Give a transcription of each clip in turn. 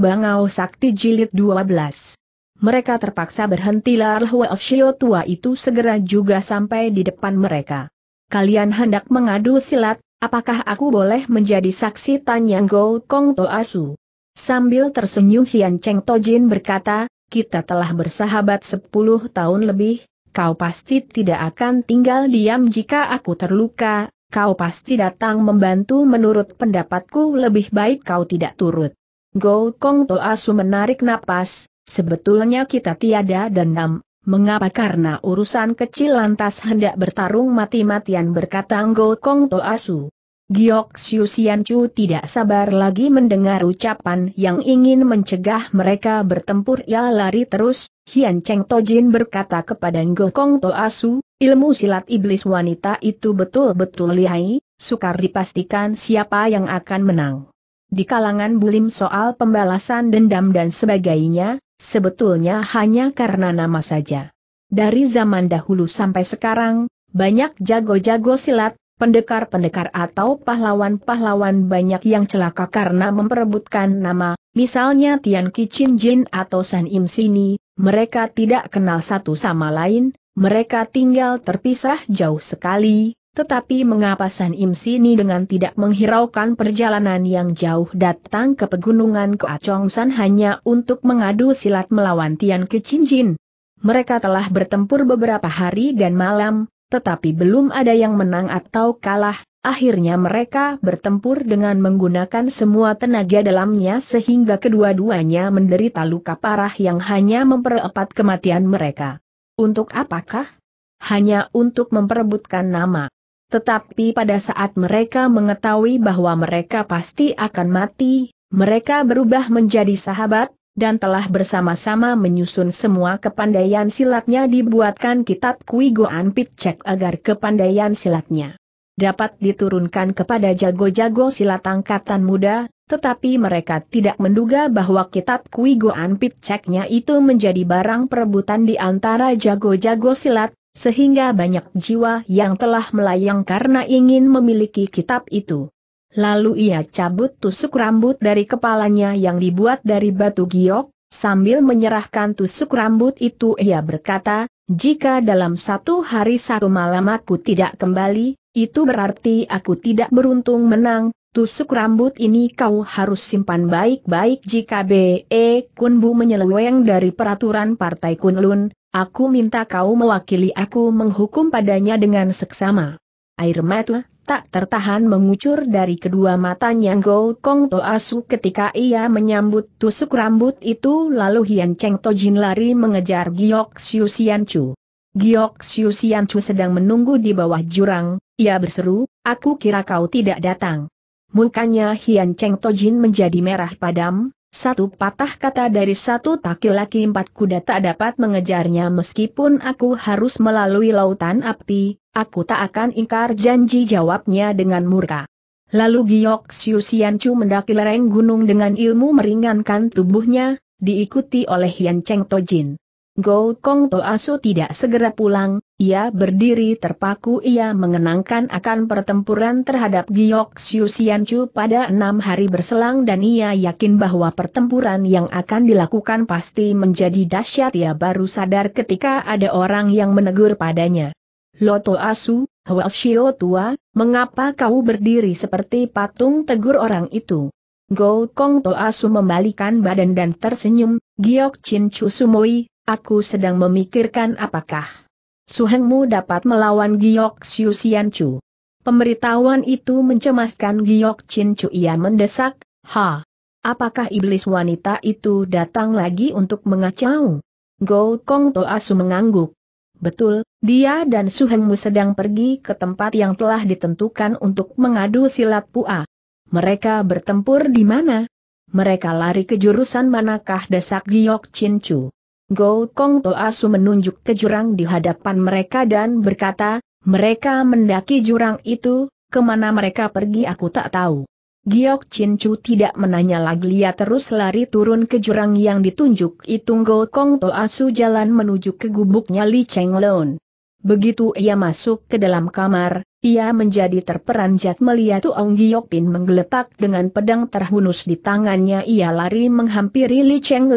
Bangau Sakti Jilid 12. Mereka terpaksa berhenti lalu Shio tua itu segera juga sampai di depan mereka. Kalian hendak mengadu silat, apakah aku boleh menjadi saksi tanya Go Kong Asu? Sambil tersenyum Hian Cheng Tojin berkata, kita telah bersahabat 10 tahun lebih, kau pasti tidak akan tinggal diam jika aku terluka, kau pasti datang membantu menurut pendapatku lebih baik kau tidak turut. Go Kong Asu menarik napas, sebetulnya kita tiada dendam, mengapa karena urusan kecil lantas hendak bertarung mati-matian berkata Go Kong Toasu. Giok Siu Sian Chu tidak sabar lagi mendengar ucapan yang ingin mencegah mereka bertempur ia lari terus, Hian Cheng Tojin berkata kepada To Asu, ilmu silat iblis wanita itu betul-betul lihai, sukar dipastikan siapa yang akan menang. Di kalangan Bulim soal pembalasan dendam dan sebagainya, sebetulnya hanya karena nama saja. Dari zaman dahulu sampai sekarang, banyak jago-jago silat, pendekar-pendekar atau pahlawan-pahlawan banyak yang celaka karena memperebutkan nama, misalnya Tian Kichin Jin atau San Im Sini, mereka tidak kenal satu sama lain, mereka tinggal terpisah jauh sekali, tetapi mengapa San Im Sini dengan tidak menghiraukan perjalanan yang jauh datang ke pegunungan Keacong San hanya untuk mengadu silat melawan Tian Kecinjin? Mereka telah bertempur beberapa hari dan malam, tetapi belum ada yang menang atau kalah, akhirnya mereka bertempur dengan menggunakan semua tenaga dalamnya sehingga kedua-duanya menderita luka parah yang hanya memperepat kematian mereka. Untuk apakah? Hanya untuk memperebutkan nama. Tetapi pada saat mereka mengetahui bahwa mereka pasti akan mati, mereka berubah menjadi sahabat, dan telah bersama-sama menyusun semua kepandaian silatnya dibuatkan kitab Kui Goan Pitcek agar kepandaian silatnya dapat diturunkan kepada jago-jago silat angkatan muda, tetapi mereka tidak menduga bahwa kitab Kui Goan Pitceknya itu menjadi barang perebutan di antara jago-jago silat, sehingga banyak jiwa yang telah melayang karena ingin memiliki kitab itu. Lalu ia cabut tusuk rambut dari kepalanya yang dibuat dari batu giok, sambil menyerahkan tusuk rambut itu ia berkata, jika dalam satu hari satu malam aku tidak kembali, itu berarti aku tidak beruntung menang, tusuk rambut ini kau harus simpan baik-baik jika B.E. Kunbu menyeleweng dari peraturan Partai Kunlun, Aku minta kau mewakili aku menghukum padanya dengan seksama. Air mata tak tertahan mengucur dari kedua matanya Go Kong asu ketika ia menyambut tusuk rambut itu lalu Hian Cheng To Jin lari mengejar Giok Siu Sian Chu. Giok Siu Sian Chu sedang menunggu di bawah jurang, ia berseru, aku kira kau tidak datang. Mukanya Hian Cheng To Jin menjadi merah padam, satu patah kata dari satu takilaki empat kuda tak dapat mengejarnya meskipun aku harus melalui lautan api, aku tak akan ingkar janji jawabnya dengan murka. Lalu Giok Siu Chu mendaki lereng gunung dengan ilmu meringankan tubuhnya, diikuti oleh Yan Cheng Tojin. Go Kong Toasu tidak segera pulang, ia berdiri terpaku ia mengenangkan akan pertempuran terhadap Giok Siu Chu pada enam hari berselang dan ia yakin bahwa pertempuran yang akan dilakukan pasti menjadi dahsyat ia baru sadar ketika ada orang yang menegur padanya. Loto Asu, Xiu tua, mengapa kau berdiri seperti patung tegur orang itu? Go Kong Toasu membalikan badan dan tersenyum, Giok Chin Chu Sumoi, Aku sedang memikirkan apakah Suhengmu dapat melawan Giok Xiu Xian Chu. Pemberitahuan itu mencemaskan Giok Chin Chu ia mendesak, ha! Apakah iblis wanita itu datang lagi untuk mengacau? Go Kong asu mengangguk. Betul, dia dan Suhengmu sedang pergi ke tempat yang telah ditentukan untuk mengadu silat pua. Mereka bertempur di mana? Mereka lari ke jurusan manakah desak Giok Chin Chu. Go Kong Asu menunjuk ke jurang di hadapan mereka dan berkata, mereka mendaki jurang itu, kemana mereka pergi aku tak tahu. Giok Chin Chu tidak menanya lagi ia terus lari turun ke jurang yang ditunjuk itu Go Kong Asu jalan menuju ke gubuknya Li Cheng Lone. Begitu ia masuk ke dalam kamar, ia menjadi terperanjat melihat Ong Giokpin menggeletak dengan pedang terhunus di tangannya ia lari menghampiri Li Cheng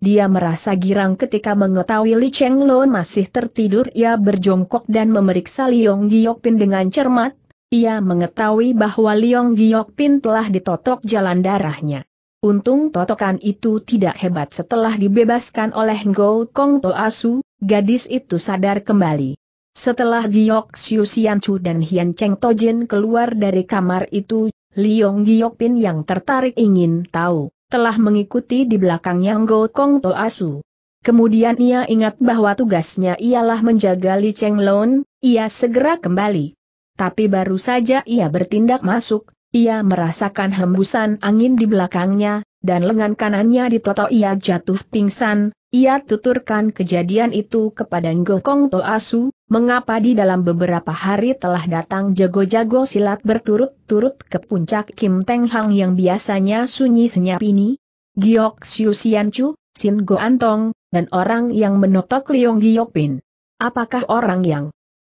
dia merasa girang ketika mengetahui Li Cheng masih tertidur ia berjongkok dan memeriksa Liong Giokpin dengan cermat, ia mengetahui bahwa Liong Giokpin telah ditotok jalan darahnya. Untung totokan itu tidak hebat setelah dibebaskan oleh Ngo Kong Toasu, Gadis itu sadar kembali. Setelah Giok Xiu Xianchu dan Hian Cheng Tojin keluar dari kamar itu, Liong Pin yang tertarik ingin tahu, telah mengikuti di belakangnya Go Kong To Asu. Kemudian ia ingat bahwa tugasnya ialah menjaga Li Cheng Lon, ia segera kembali. Tapi baru saja ia bertindak masuk, ia merasakan hembusan angin di belakangnya, dan lengan kanannya ditotok ia jatuh pingsan, ia tuturkan kejadian itu kepada Ngokong Toasu, mengapa di dalam beberapa hari telah datang jago-jago silat berturut-turut ke puncak Kim Teng Hang yang biasanya sunyi senyap ini? Giok Siu Sian Chu, Sin Go Antong, dan orang yang menotok Liong Pin. Apakah orang yang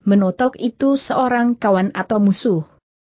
menotok itu seorang kawan atau musuh?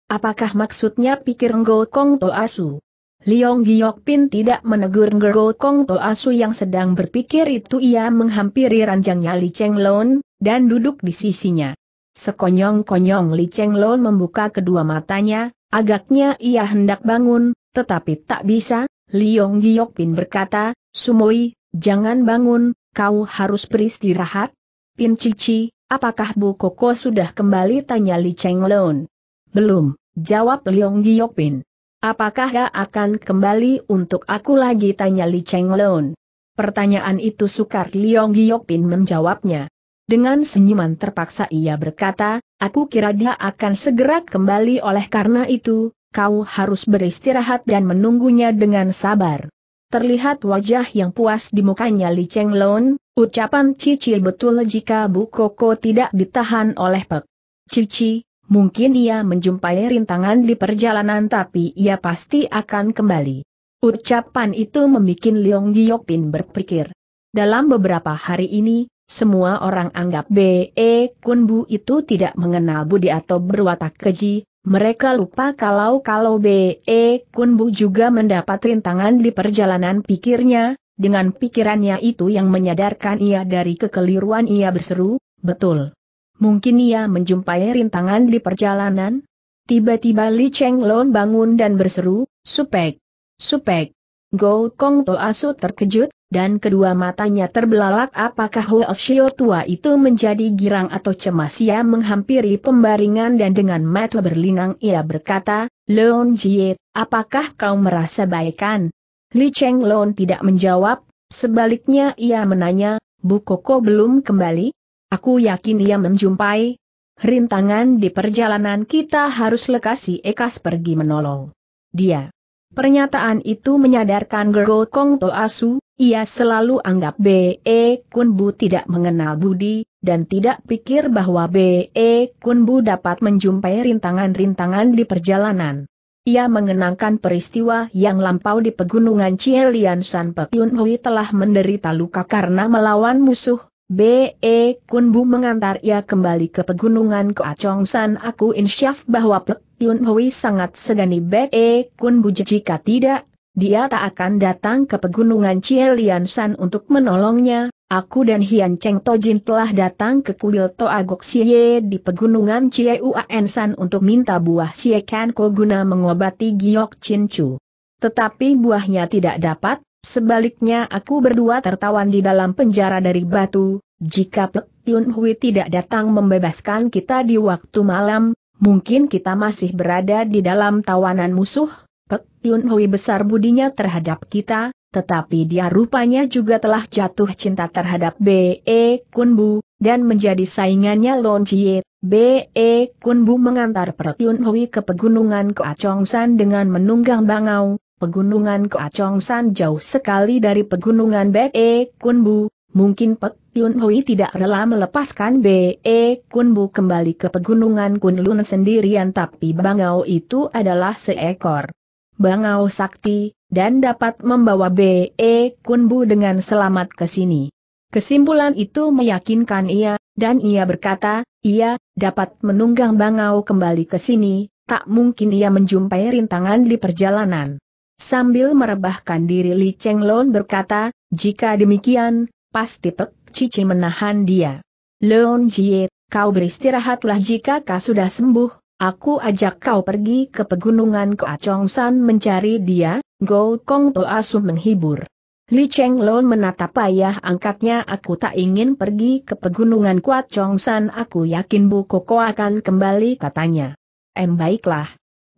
Apakah maksudnya pikir Ngokong Toasu? Liong Giok Pin tidak menegur Gergo Kong Asu yang sedang berpikir itu ia menghampiri ranjangnya Li Cheng Lon, dan duduk di sisinya. Sekonyong-konyong Li Cheng Lon membuka kedua matanya, agaknya ia hendak bangun, tetapi tak bisa, Liong Giok Pin berkata, Sumoi, jangan bangun, kau harus beristirahat. Pin Cici, apakah Bu Koko sudah kembali tanya Li Cheng Lon? Belum, jawab Liong Giok Pin. Apakah dia akan kembali untuk aku lagi tanya Li Cheng Chenglun? Pertanyaan itu sukar Liong Giokpin menjawabnya. Dengan senyuman terpaksa ia berkata, aku kira dia akan segera kembali oleh karena itu, kau harus beristirahat dan menunggunya dengan sabar. Terlihat wajah yang puas di mukanya Li Cheng Chenglun, ucapan Cici betul jika Bu Koko tidak ditahan oleh Pek. Cici, Mungkin ia menjumpai rintangan di perjalanan tapi ia pasti akan kembali. Ucapan itu membuat Leong Giokpin berpikir. Dalam beberapa hari ini, semua orang anggap B.E. Kunbu itu tidak mengenal budi atau berwatak keji, mereka lupa kalau-kalau B.E. Kunbu juga mendapat rintangan di perjalanan pikirnya, dengan pikirannya itu yang menyadarkan ia dari kekeliruan ia berseru, betul. Mungkin ia menjumpai rintangan di perjalanan? Tiba-tiba Li Cheng Lon bangun dan berseru, Supek! Supek! Go Kong To Asu terkejut, dan kedua matanya terbelalak apakah Ho Shio tua itu menjadi girang atau cemas ia menghampiri pembaringan dan dengan mata berlinang ia berkata, Leon Jie, apakah kau merasa baikan? Li Cheng Lon tidak menjawab, sebaliknya ia menanya, Bu Koko belum kembali? Aku yakin ia menjumpai rintangan di perjalanan kita harus lekasi Ekas pergi menolong dia. Pernyataan itu menyadarkan Gergo Kong Toasu, ia selalu anggap B.E. E Kun Bu tidak mengenal Budi, dan tidak pikir bahwa B.E. E Kun Bu dapat menjumpai rintangan-rintangan di perjalanan. Ia mengenangkan peristiwa yang lampau di pegunungan Chielian San Yun Hui telah menderita luka karena melawan musuh, B.E. Kunbu mengantar ia kembali ke pegunungan Koacong San aku insyaf bahwa Pek Yun Hui sangat sedani B.E. Kunbu jika tidak, dia tak akan datang ke pegunungan Cielian San untuk menolongnya, aku dan Hian Cheng Tojin telah datang ke kuil Toagok Xie di pegunungan Uan San untuk minta buah Xie kan Ko guna mengobati Giok Chin Chu. Tetapi buahnya tidak dapat, Sebaliknya aku berdua tertawan di dalam penjara dari batu, jika Pek Yun Hui tidak datang membebaskan kita di waktu malam, mungkin kita masih berada di dalam tawanan musuh. Pek Yun Hui besar budinya terhadap kita, tetapi dia rupanya juga telah jatuh cinta terhadap B.E. Kunbu, dan menjadi saingannya Lon Chie. B.E. Kunbu mengantar Pek Yun Hui ke pegunungan Koacongsan dengan menunggang bangau, pegunungan Keacong San jauh sekali dari pegunungan Be Kunbu, mungkin Pek Yun Hui tidak rela melepaskan Be Kunbu kembali ke pegunungan Kunlun sendirian tapi Bangau itu adalah seekor Bangau Sakti, dan dapat membawa Be Kunbu dengan selamat ke sini. Kesimpulan itu meyakinkan ia, dan ia berkata, ia dapat menunggang Bangau kembali ke sini, tak mungkin ia menjumpai rintangan di perjalanan. Sambil merebahkan diri Li Cheng Lon berkata, jika demikian, pasti Pek Cici menahan dia. Leon Jie, kau beristirahatlah jika kau sudah sembuh, aku ajak kau pergi ke pegunungan Chong San mencari dia, Go Kong To Asu menghibur. Li Cheng Lon menatap ayah angkatnya aku tak ingin pergi ke pegunungan Kuat Chong San aku yakin Bu Koko akan kembali katanya. Em baiklah,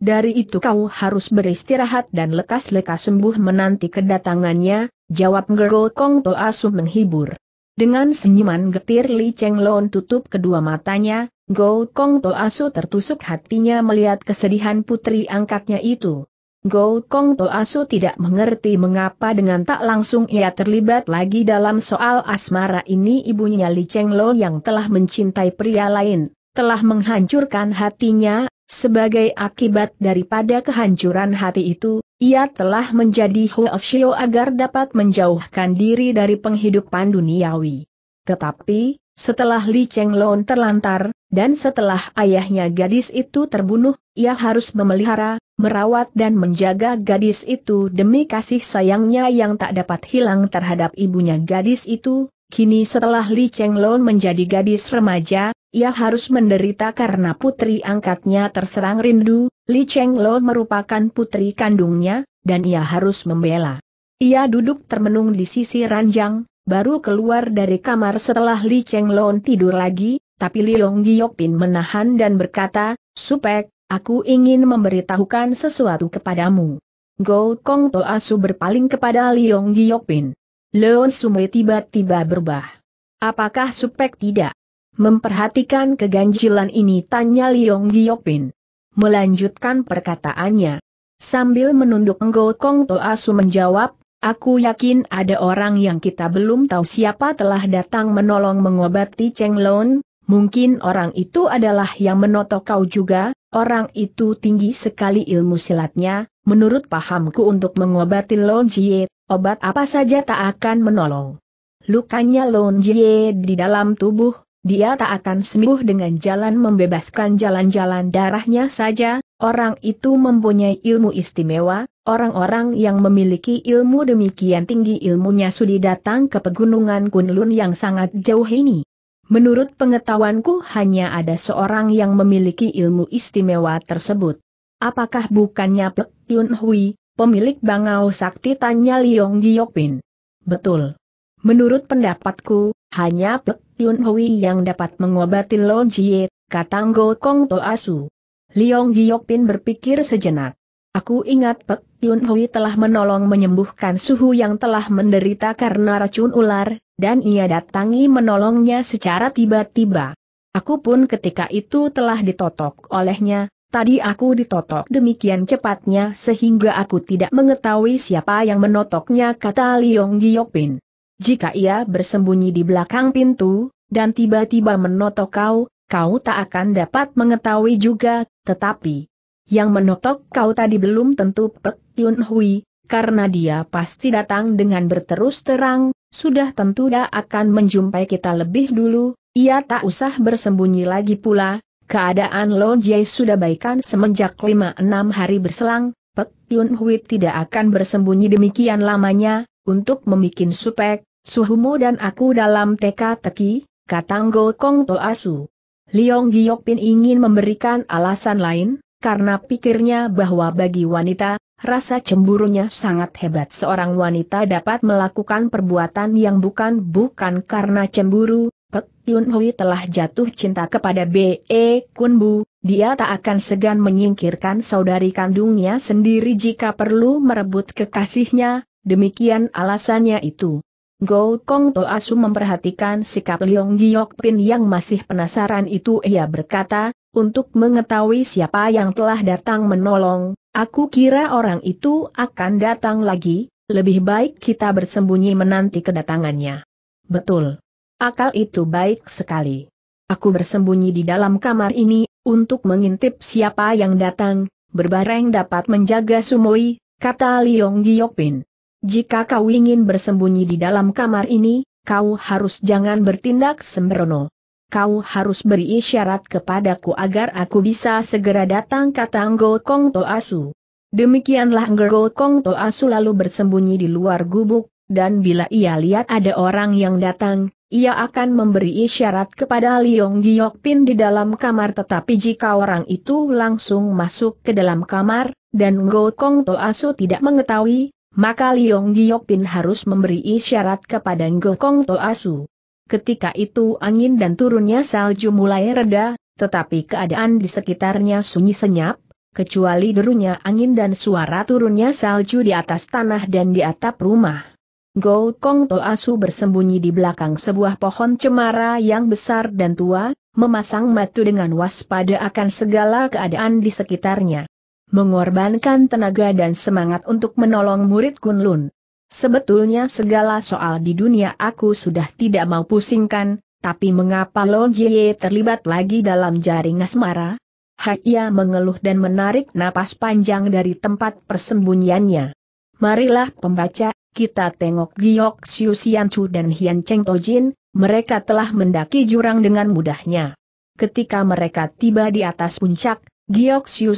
dari itu kau harus beristirahat dan lekas-lekas sembuh menanti kedatangannya, jawab Gergo Kong Toa Asu menghibur. Dengan senyuman getir Li Cheng Lon tutup kedua matanya, Go Kong Toa Su tertusuk hatinya melihat kesedihan putri angkatnya itu. Go Kong Toa Su tidak mengerti mengapa dengan tak langsung ia terlibat lagi dalam soal asmara ini ibunya Li Cheng Lon yang telah mencintai pria lain, telah menghancurkan hatinya sebagai akibat daripada kehancuran hati itu, ia telah menjadi Huoshio agar dapat menjauhkan diri dari penghidupan duniawi. Tetapi, setelah Li Cheng Lon terlantar, dan setelah ayahnya gadis itu terbunuh, ia harus memelihara, merawat dan menjaga gadis itu demi kasih sayangnya yang tak dapat hilang terhadap ibunya gadis itu, Kini setelah Li Cheng Lon menjadi gadis remaja, ia harus menderita karena putri angkatnya terserang rindu, Li Cheng Lo merupakan putri kandungnya, dan ia harus membela. Ia duduk termenung di sisi ranjang, baru keluar dari kamar setelah Li Cheng Lo tidur lagi, tapi Li Liong Giokpin menahan dan berkata, Supek, aku ingin memberitahukan sesuatu kepadamu. Go Kong asu berpaling kepada Li Liong Giokpin. Leon Sumri tiba-tiba berubah. Apakah Supek tidak? Memperhatikan keganjilan ini tanya Liong Giopin. Melanjutkan perkataannya. Sambil menunduk Ngo Kong Toasu menjawab, aku yakin ada orang yang kita belum tahu siapa telah datang menolong mengobati Cheng Lon, mungkin orang itu adalah yang menotok kau juga, orang itu tinggi sekali ilmu silatnya, menurut pahamku untuk mengobati Lon Jie, obat apa saja tak akan menolong. Lukanya Lon Jie di dalam tubuh dia tak akan sembuh dengan jalan membebaskan jalan-jalan darahnya saja, orang itu mempunyai ilmu istimewa, orang-orang yang memiliki ilmu demikian tinggi ilmunya sudi datang ke pegunungan Kunlun yang sangat jauh ini. Menurut pengetahuanku hanya ada seorang yang memiliki ilmu istimewa tersebut. Apakah bukannya Pek Yun Hui, pemilik Bangau Sakti tanya Liong Giokpin? Betul. Menurut pendapatku, hanya Pek Yun Hui yang dapat mengobati Longjie. Jie, katanggo Kong Asu. Liong Giokpin berpikir sejenak. Aku ingat Pek Yun Hui telah menolong menyembuhkan suhu yang telah menderita karena racun ular, dan ia datangi menolongnya secara tiba-tiba. Aku pun ketika itu telah ditotok olehnya, Tadi aku ditotok demikian cepatnya sehingga aku tidak mengetahui siapa yang menotoknya kata Liong Giokpin jika ia bersembunyi di belakang pintu, dan tiba-tiba menotok kau, kau tak akan dapat mengetahui juga, tetapi yang menotok kau tadi belum tentu Pek Yun Hui, karena dia pasti datang dengan berterus terang, sudah tentu dia akan menjumpai kita lebih dulu, ia tak usah bersembunyi lagi pula, keadaan Lo Jie sudah baikan semenjak 5-6 hari berselang, Pek Yun Hui tidak akan bersembunyi demikian lamanya, untuk membuat supek, Suhumu dan aku dalam teka-teki, kata Ngol Kong asu. Liong Giokpin ingin memberikan alasan lain, karena pikirnya bahwa bagi wanita, rasa cemburunya sangat hebat. Seorang wanita dapat melakukan perbuatan yang bukan-bukan karena cemburu, Pek Yun Hui telah jatuh cinta kepada B.E. E Kun Bu, dia tak akan segan menyingkirkan saudari kandungnya sendiri jika perlu merebut kekasihnya, demikian alasannya itu. Go Kong To Asu memperhatikan sikap Leong Giok Pin yang masih penasaran itu ia berkata, untuk mengetahui siapa yang telah datang menolong, aku kira orang itu akan datang lagi, lebih baik kita bersembunyi menanti kedatangannya. Betul. Akal itu baik sekali. Aku bersembunyi di dalam kamar ini, untuk mengintip siapa yang datang, berbareng dapat menjaga sumoi, kata Leong Giok Pin. Jika kau ingin bersembunyi di dalam kamar ini, kau harus jangan bertindak sembrono. Kau harus beri isyarat kepadaku agar aku bisa segera datang kata Nggo Kong Asu. Demikianlah Nggo Kong Asu lalu bersembunyi di luar gubuk, dan bila ia lihat ada orang yang datang, ia akan memberi isyarat kepada Liong Giokpin di dalam kamar tetapi jika orang itu langsung masuk ke dalam kamar, dan Nggo Kong Asu tidak mengetahui, maka Liong Giopin harus memberi isyarat kepada Ngokong Toasu. Ketika itu angin dan turunnya salju mulai reda, tetapi keadaan di sekitarnya sunyi senyap, kecuali derunya angin dan suara turunnya salju di atas tanah dan di atap rumah. Gokong Kong Toasu bersembunyi di belakang sebuah pohon cemara yang besar dan tua, memasang matu dengan waspada akan segala keadaan di sekitarnya mengorbankan tenaga dan semangat untuk menolong murid Kunlun. Sebetulnya segala soal di dunia aku sudah tidak mau pusingkan, tapi mengapa Long Jie terlibat lagi dalam jaring asmara? Haiya mengeluh dan menarik napas panjang dari tempat persembunyiannya. Marilah pembaca, kita tengok Giok Xiu Xian Chu dan Hian Cheng Tojin, mereka telah mendaki jurang dengan mudahnya. Ketika mereka tiba di atas puncak, Giok Chu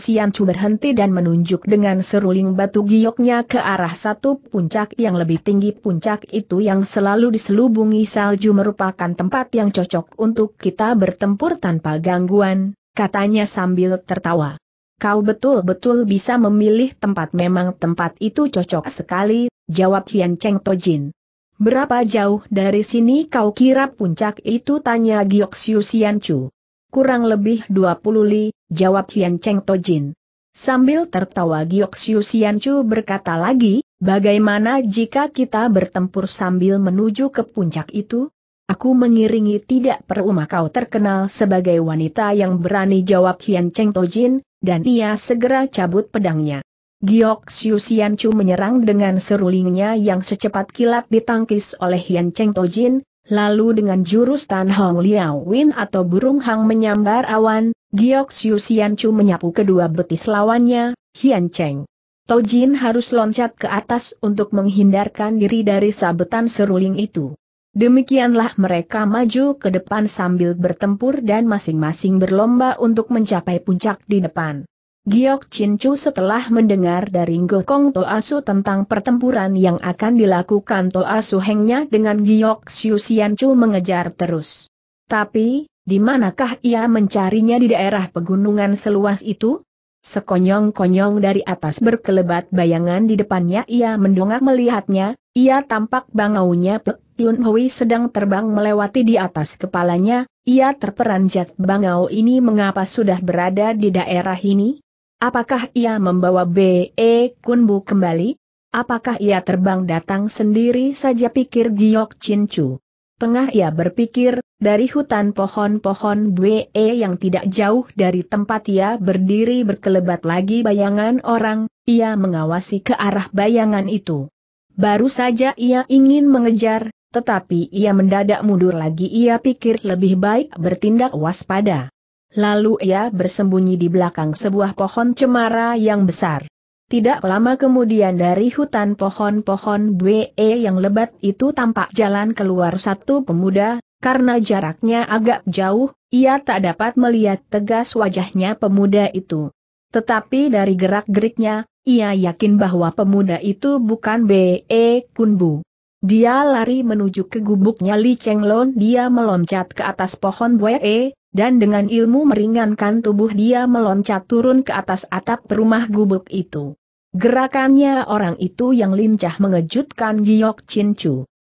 berhenti dan menunjuk dengan seruling batu gioknya ke arah satu puncak yang lebih tinggi. Puncak itu yang selalu diselubungi salju merupakan tempat yang cocok untuk kita bertempur tanpa gangguan, katanya sambil tertawa. Kau betul-betul bisa memilih tempat memang tempat itu cocok sekali, jawab Hian Cheng Tojin. Berapa jauh dari sini kau kira puncak itu tanya Giok Sian Chu kurang lebih 20 li, jawab Hian Cheng Tojin. Sambil tertawa Giok Siu Sian Chu berkata lagi, bagaimana jika kita bertempur sambil menuju ke puncak itu? Aku mengiringi tidak perlu kau terkenal sebagai wanita yang berani jawab Hian Cheng Tojin, dan ia segera cabut pedangnya. Giok Siu Sian Chu menyerang dengan serulingnya yang secepat kilat ditangkis oleh Hian Cheng Tojin, Lalu dengan jurus Tan Hong Liao Win atau burung hang menyambar awan, Giok Xiu Xian Chu menyapu kedua betis lawannya, Hian Cheng. Tojin harus loncat ke atas untuk menghindarkan diri dari sabetan seruling itu. Demikianlah mereka maju ke depan sambil bertempur dan masing-masing berlomba untuk mencapai puncak di depan. Giok Chin Chu setelah mendengar dari Ngokong Toasu tentang pertempuran yang akan dilakukan Toasu Hengnya dengan Giok Xiu Xian Chu mengejar terus. Tapi, di manakah ia mencarinya di daerah pegunungan seluas itu? Sekonyong-konyong dari atas berkelebat bayangan di depannya ia mendongak melihatnya, ia tampak bangaunya Pek Yun Hui sedang terbang melewati di atas kepalanya, ia terperanjat bangau ini mengapa sudah berada di daerah ini? Apakah ia membawa B.E. Kunbu kembali? Apakah ia terbang datang sendiri saja pikir Giok Chin Chu? Tengah ia berpikir, dari hutan pohon-pohon BE yang tidak jauh dari tempat ia berdiri berkelebat lagi bayangan orang, ia mengawasi ke arah bayangan itu. Baru saja ia ingin mengejar, tetapi ia mendadak mundur lagi ia pikir lebih baik bertindak waspada. Lalu ia bersembunyi di belakang sebuah pohon cemara yang besar. Tidak lama kemudian dari hutan pohon-pohon BE yang lebat itu tampak jalan keluar satu pemuda, karena jaraknya agak jauh, ia tak dapat melihat tegas wajahnya pemuda itu. Tetapi dari gerak-geriknya, ia yakin bahwa pemuda itu bukan BE Kunbu. Dia lari menuju ke gubuknya Li Cheng lon. dia meloncat ke atas pohon BE, dan dengan ilmu meringankan tubuh dia meloncat turun ke atas atap rumah gubuk itu. Gerakannya orang itu yang lincah mengejutkan Giok Chin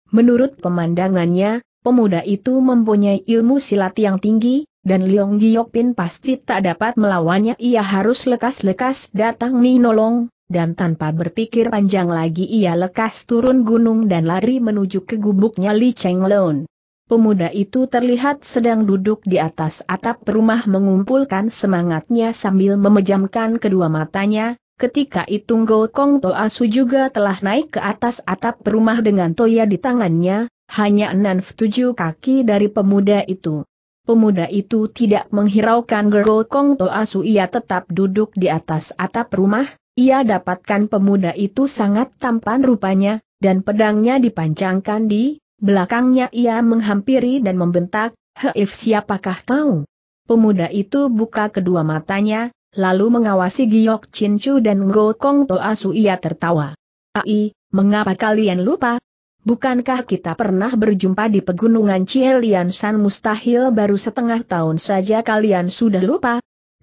Menurut pemandangannya, pemuda itu mempunyai ilmu silat yang tinggi, dan Leong Giok Pin pasti tak dapat melawannya. Ia harus lekas-lekas datang minolong, dan tanpa berpikir panjang lagi ia lekas turun gunung dan lari menuju ke gubuknya Li Cheng Leon. Pemuda itu terlihat sedang duduk di atas atap rumah mengumpulkan semangatnya sambil memejamkan kedua matanya, ketika itu Gokong Toasu juga telah naik ke atas atap rumah dengan toya di tangannya, hanya enam tujuh kaki dari pemuda itu. Pemuda itu tidak menghiraukan Gokong Toasu ia tetap duduk di atas atap rumah, ia dapatkan pemuda itu sangat tampan rupanya, dan pedangnya dipancangkan di Belakangnya ia menghampiri dan membentak, Heif siapakah kau? Pemuda itu buka kedua matanya, lalu mengawasi Giok Chin Chu dan Ngo Kong Su ia tertawa. Ai, mengapa kalian lupa? Bukankah kita pernah berjumpa di pegunungan Cielian San mustahil baru setengah tahun saja kalian sudah lupa?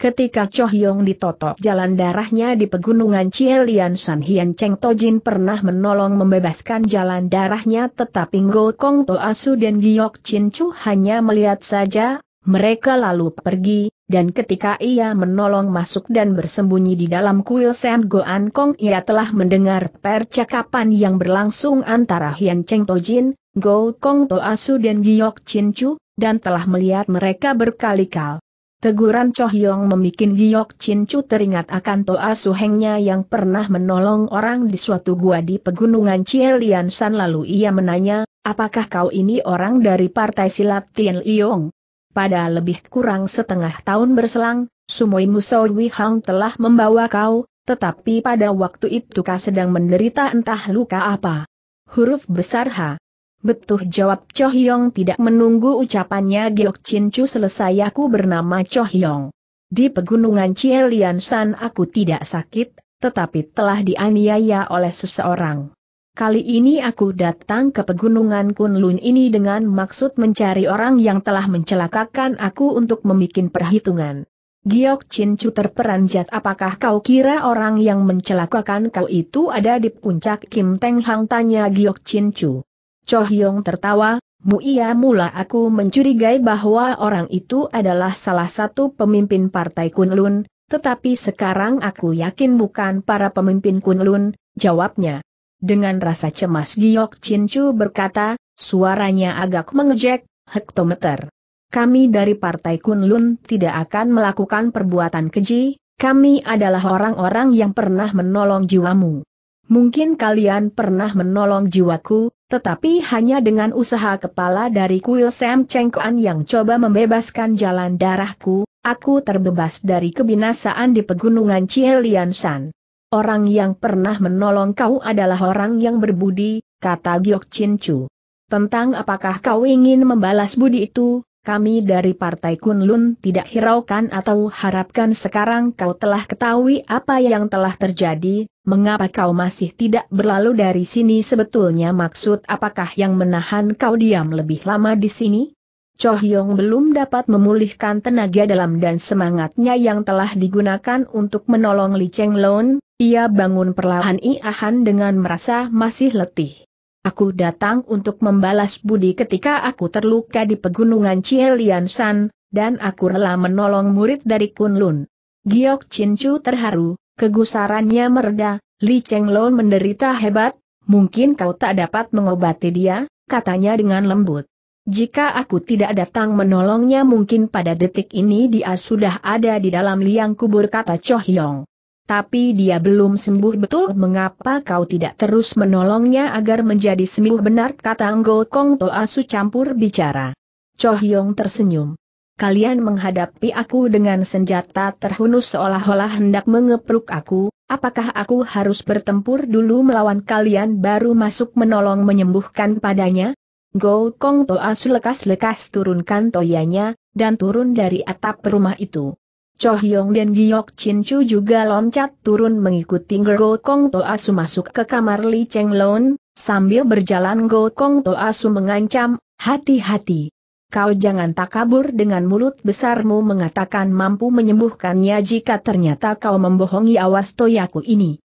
Ketika Cho Hyong ditotok jalan darahnya di pegunungan Chielian San Hian Cheng Tojin pernah menolong membebaskan jalan darahnya tetapi Ngo Kong To Asu dan Giok Chin Chu hanya melihat saja, mereka lalu pergi, dan ketika ia menolong masuk dan bersembunyi di dalam kuil Sam An Kong ia telah mendengar percakapan yang berlangsung antara Hian Cheng Tojin, Ngo Kong To Asu dan Giok Chin Chu, dan telah melihat mereka berkali-kali. Teguran Chohyong memikin Giok Chin Chu teringat akan Toa Suhengnya yang pernah menolong orang di suatu gua di pegunungan Chielian San lalu ia menanya, apakah kau ini orang dari partai silat Tian Liong? Pada lebih kurang setengah tahun berselang, Sumoi Muso Hang telah membawa kau, tetapi pada waktu itu kau sedang menderita entah luka apa. Huruf besar H. Betul jawab Cho Hyong tidak menunggu ucapannya Giok Chin Chu selesai aku bernama Cho Hyong. Di pegunungan Chielian San aku tidak sakit, tetapi telah dianiaya oleh seseorang. Kali ini aku datang ke pegunungan Kunlun ini dengan maksud mencari orang yang telah mencelakakan aku untuk membuat perhitungan. Giok Chin Chu terperanjat apakah kau kira orang yang mencelakakan kau itu ada di puncak Kim Teng Hang tanya Giok Chin Chu. Cho Hyong tertawa, Muia mula aku mencurigai bahwa orang itu adalah salah satu pemimpin partai Kunlun, tetapi sekarang aku yakin bukan para pemimpin Kunlun, jawabnya. Dengan rasa cemas Giok Chin Chu berkata, suaranya agak mengejek, hektometer. Kami dari partai Kunlun tidak akan melakukan perbuatan keji, kami adalah orang-orang yang pernah menolong jiwamu. Mungkin kalian pernah menolong jiwaku, tetapi hanya dengan usaha kepala dari kuil Sam Kuan yang coba membebaskan jalan darahku, aku terbebas dari kebinasaan di pegunungan Chielian San. Orang yang pernah menolong kau adalah orang yang berbudi, kata Giok Chin Chu. Tentang apakah kau ingin membalas budi itu, kami dari Partai Kunlun tidak hiraukan atau harapkan sekarang kau telah ketahui apa yang telah terjadi, mengapa kau masih tidak berlalu dari sini sebetulnya maksud apakah yang menahan kau diam lebih lama di sini? Cho Hyong belum dapat memulihkan tenaga dalam dan semangatnya yang telah digunakan untuk menolong Li Cheng Lon, ia bangun perlahan-iahan dengan merasa masih letih. Aku datang untuk membalas budi ketika aku terluka di pegunungan Chielian San, dan aku rela menolong murid dari Kunlun. Giok Chin terharu, kegusarannya mereda, Li Cheng menderita hebat, mungkin kau tak dapat mengobati dia, katanya dengan lembut. Jika aku tidak datang menolongnya mungkin pada detik ini dia sudah ada di dalam liang kubur kata Cho Hyong. Tapi dia belum sembuh betul mengapa kau tidak terus menolongnya agar menjadi sembuh benar kata Anggo Kong Toa Su campur bicara. Cho Hyong tersenyum. Kalian menghadapi aku dengan senjata terhunus seolah-olah hendak mengepruk aku, apakah aku harus bertempur dulu melawan kalian baru masuk menolong menyembuhkan padanya? Go Kong Toa lekas-lekas turunkan toyanya, dan turun dari atap rumah itu. Cho Hyong dan Giok Chin Chu juga loncat turun mengikuti Go Kong To Asu masuk ke kamar Li Cheng Lon, sambil berjalan Go Kong To Asu mengancam, hati-hati. Kau jangan takabur dengan mulut besarmu mengatakan mampu menyembuhkannya jika ternyata kau membohongi awas toyaku ini.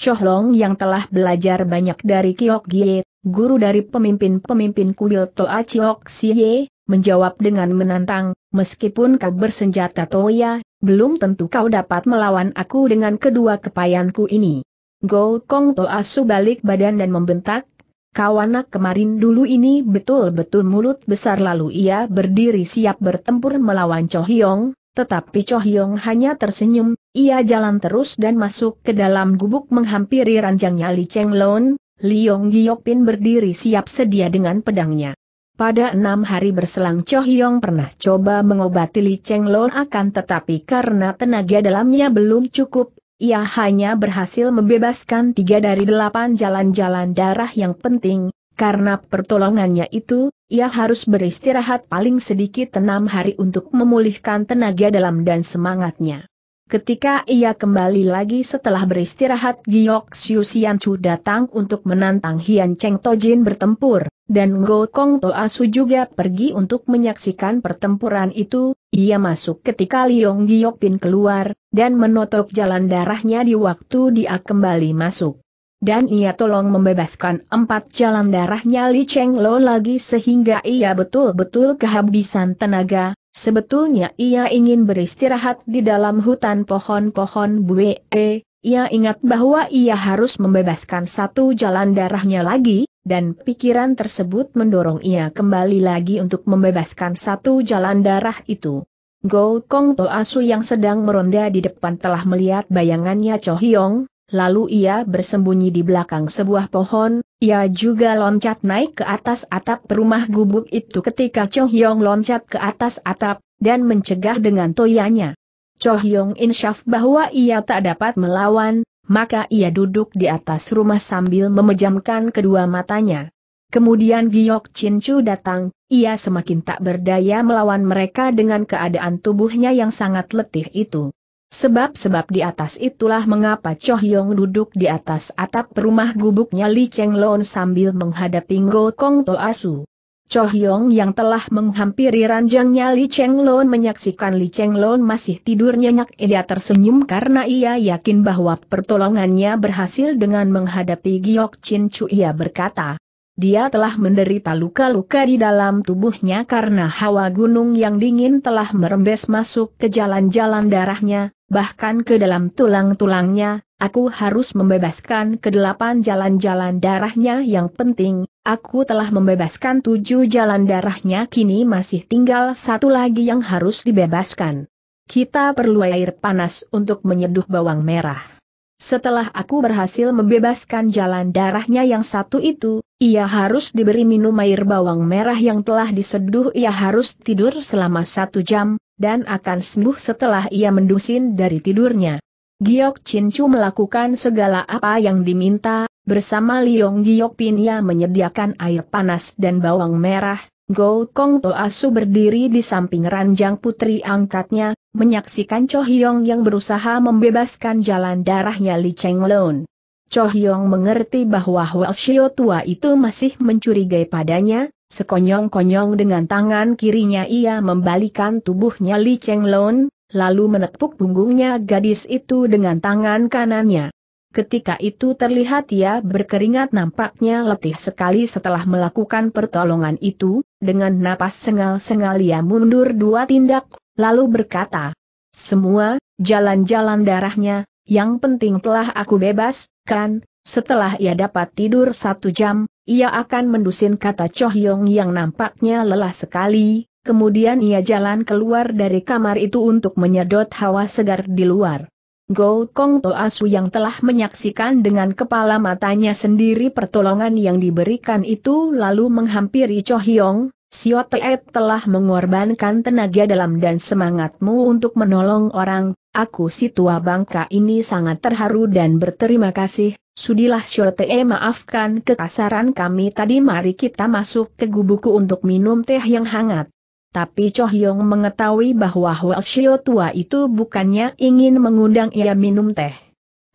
Chohlong yang telah belajar banyak dari Kiok Gie, guru dari pemimpin-pemimpin kuil Toa Chiok Siye, menjawab dengan menantang, meskipun kau bersenjata Toya, belum tentu kau dapat melawan aku dengan kedua kepayanku ini. Go Kong asu balik badan dan membentak, kau anak kemarin dulu ini betul-betul mulut besar lalu ia berdiri siap bertempur melawan Cho Hyong, tetapi Cho Hyong hanya tersenyum, ia jalan terus dan masuk ke dalam gubuk menghampiri ranjangnya Li Cheng Li Yong Liong Pin berdiri siap sedia dengan pedangnya. Pada enam hari berselang Cho Hyong pernah coba mengobati Li Cheng Lon akan tetapi karena tenaga dalamnya belum cukup, ia hanya berhasil membebaskan tiga dari delapan jalan-jalan darah yang penting, karena pertolongannya itu, ia harus beristirahat paling sedikit enam hari untuk memulihkan tenaga dalam dan semangatnya. Ketika ia kembali lagi setelah beristirahat Giyok Xiu Xian Chu datang untuk menantang Hian Cheng Tojin bertempur, dan Ngo Kong Toa Su juga pergi untuk menyaksikan pertempuran itu, ia masuk ketika Liong Giyok Pin keluar, dan menotok jalan darahnya di waktu dia kembali masuk. Dan ia tolong membebaskan empat jalan darahnya Li Cheng Lo lagi sehingga ia betul-betul kehabisan tenaga, Sebetulnya ia ingin beristirahat di dalam hutan pohon-pohon bue, eh, ia ingat bahwa ia harus membebaskan satu jalan darahnya lagi, dan pikiran tersebut mendorong ia kembali lagi untuk membebaskan satu jalan darah itu. Go Kong Asu yang sedang meronda di depan telah melihat bayangannya Cho Hyong, Lalu ia bersembunyi di belakang sebuah pohon, ia juga loncat naik ke atas atap rumah gubuk itu ketika Cho Hyong loncat ke atas atap, dan mencegah dengan toyanya. Cho Hyong insyaf bahwa ia tak dapat melawan, maka ia duduk di atas rumah sambil memejamkan kedua matanya. Kemudian Giok Chin Chu datang, ia semakin tak berdaya melawan mereka dengan keadaan tubuhnya yang sangat letih itu. Sebab-sebab di atas itulah mengapa Cho Hyong duduk di atas atap rumah gubuknya Li Cheng Lon sambil menghadapi Go Kong To Asu. Cho Hyong yang telah menghampiri ranjangnya Li Cheng Lon menyaksikan Li Cheng Lon masih tidur nyenyak ia tersenyum karena ia yakin bahwa pertolongannya berhasil dengan menghadapi Giok Chin Chu ia berkata, dia telah menderita luka-luka di dalam tubuhnya karena hawa gunung yang dingin telah merembes masuk ke jalan-jalan darahnya, bahkan ke dalam tulang-tulangnya. Aku harus membebaskan kedelapan jalan-jalan darahnya yang penting, aku telah membebaskan tujuh jalan darahnya kini masih tinggal satu lagi yang harus dibebaskan. Kita perlu air panas untuk menyeduh bawang merah. Setelah aku berhasil membebaskan jalan darahnya yang satu itu, ia harus diberi minum air bawang merah yang telah diseduh ia harus tidur selama satu jam, dan akan sembuh setelah ia mendusin dari tidurnya. Giok Chinchu melakukan segala apa yang diminta, bersama Liong Giok Pin ia menyediakan air panas dan bawang merah, Go Kong Su berdiri di samping ranjang putri angkatnya, menyaksikan Cho Hyong yang berusaha membebaskan jalan darahnya Li Cheng Lun. Cho Hyong mengerti bahwa Huel Shio tua itu masih mencurigai padanya, sekonyong-konyong dengan tangan kirinya ia membalikan tubuhnya Li Cheng Lun, lalu menepuk punggungnya gadis itu dengan tangan kanannya. Ketika itu terlihat ia berkeringat nampaknya letih sekali setelah melakukan pertolongan itu, dengan napas sengal-sengal ia mundur dua tindak, lalu berkata, semua, jalan-jalan darahnya, yang penting telah aku bebas, kan, setelah ia dapat tidur satu jam, ia akan mendusin kata Choh Yong yang nampaknya lelah sekali, kemudian ia jalan keluar dari kamar itu untuk menyedot hawa segar di luar. Go Kong Toasu yang telah menyaksikan dengan kepala matanya sendiri pertolongan yang diberikan itu lalu menghampiri Choh Yong, Sioteet telah mengorbankan tenaga dalam dan semangatmu untuk menolong orang, aku si tua bangka ini sangat terharu dan berterima kasih, sudilah Sioteet maafkan kekasaran kami tadi mari kita masuk ke gubuku untuk minum teh yang hangat. Tapi Cho Hyong mengetahui bahwa Hwa Shio tua itu bukannya ingin mengundang ia minum teh.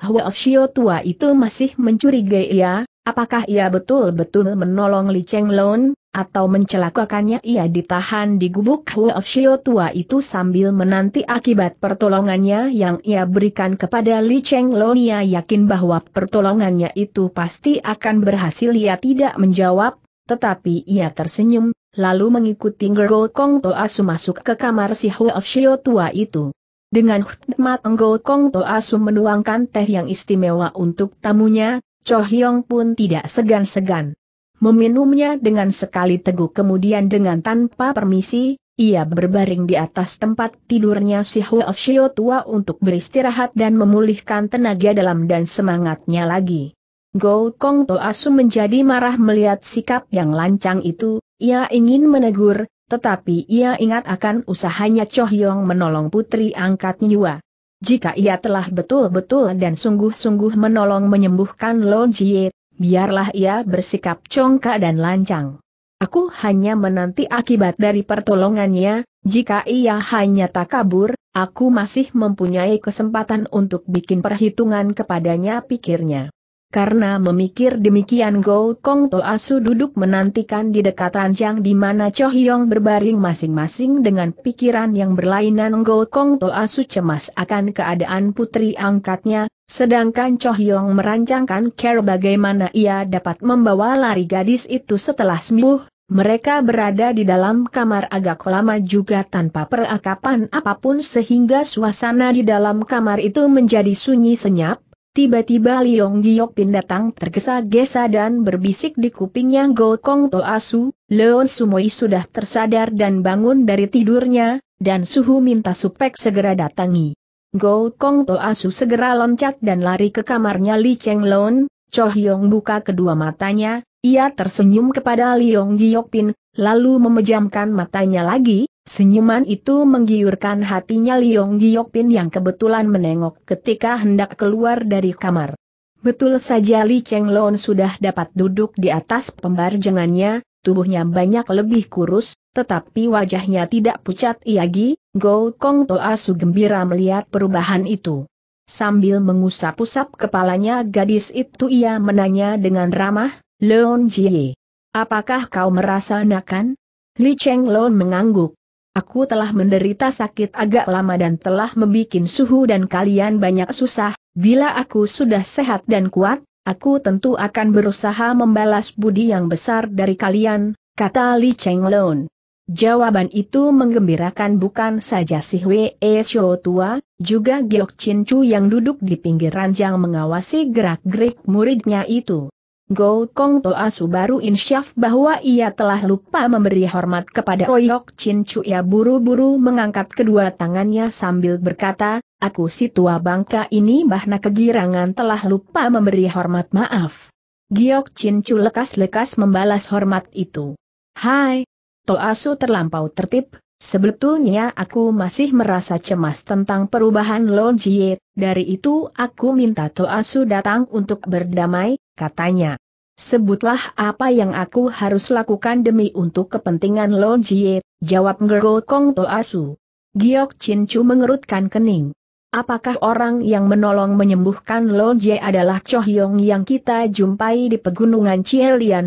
Hwa Shio tua itu masih mencurigai ia, Apakah ia betul-betul menolong Li Cheng Lon, atau mencelakakannya ia ditahan di gubuk Huo Xiu tua itu sambil menanti akibat pertolongannya yang ia berikan kepada Li Cheng Lon ia yakin bahwa pertolongannya itu pasti akan berhasil ia tidak menjawab, tetapi ia tersenyum, lalu mengikuti Ngo Kong asu masuk ke kamar si Huo Xiu tua itu. Dengan khidmat Ngo Kong asu menuangkan teh yang istimewa untuk tamunya, Cho Hyong pun tidak segan-segan. Meminumnya dengan sekali teguk kemudian dengan tanpa permisi, ia berbaring di atas tempat tidurnya si Huo Shio tua untuk beristirahat dan memulihkan tenaga dalam dan semangatnya lagi. Go Kong To Asu menjadi marah melihat sikap yang lancang itu, ia ingin menegur, tetapi ia ingat akan usahanya Cho Hyong menolong putri angkat Nyua. Jika ia telah betul-betul dan sungguh-sungguh menolong menyembuhkan Lo Jie, biarlah ia bersikap congkak dan lancang. Aku hanya menanti akibat dari pertolongannya, jika ia hanya tak kabur, aku masih mempunyai kesempatan untuk bikin perhitungan kepadanya pikirnya. Karena memikir demikian Go Kong Toasu duduk menantikan di dekat ranjang di mana Cho Hyong berbaring masing-masing dengan pikiran yang berlainan Go Kong Toasu cemas akan keadaan putri angkatnya, sedangkan Cho Hyong merancangkan care bagaimana ia dapat membawa lari gadis itu setelah sembuh. Mereka berada di dalam kamar agak lama juga tanpa perakapan apapun sehingga suasana di dalam kamar itu menjadi sunyi senyap, Tiba-tiba Liong Giokpin datang tergesa-gesa dan berbisik di kupingnya Go Kong Asu. Leon Sumoi sudah tersadar dan bangun dari tidurnya, dan Suhu minta Supek segera datangi. Go Kong Asu segera loncat dan lari ke kamarnya Li Cheng Leon, Cho Hyong buka kedua matanya, ia tersenyum kepada Liong Giokpin, Lalu memejamkan matanya lagi, senyuman itu menggiurkan hatinya Liong Giokpin yang kebetulan menengok ketika hendak keluar dari kamar. Betul saja Li Cheng Lon sudah dapat duduk di atas pembarjengannya, tubuhnya banyak lebih kurus, tetapi wajahnya tidak pucat iagi, Go Kong Su gembira melihat perubahan itu. Sambil mengusap-usap kepalanya gadis itu ia menanya dengan ramah, Leon Jie. Apakah kau merasa nakan? Li Cheng Lo mengangguk. Aku telah menderita sakit agak lama dan telah membuat suhu dan kalian banyak susah, bila aku sudah sehat dan kuat, aku tentu akan berusaha membalas budi yang besar dari kalian, kata Li Cheng Lo. Jawaban itu menggembirakan bukan saja si Wei Xiao e tua, juga Giok Chin Chu yang duduk di pinggir ranjang mengawasi gerak-gerik muridnya itu. Go Kong Toa baru insyaf bahwa ia telah lupa memberi hormat kepada Royok Chin Chu ia buru-buru mengangkat kedua tangannya sambil berkata, aku si tua bangka ini bahna kegirangan telah lupa memberi hormat maaf. Giok Chin Chu lekas-lekas membalas hormat itu. Hai, Toa Su terlampau tertib, Sebetulnya aku masih merasa cemas tentang perubahan Lo Jie, dari itu aku minta Toasu datang untuk berdamai, katanya. Sebutlah apa yang aku harus lakukan demi untuk kepentingan Lo Jie, jawab Ngergo Kong Asu. Giok Chin Chu mengerutkan kening. Apakah orang yang menolong menyembuhkan Lo Jie adalah Cho Hyong yang kita jumpai di pegunungan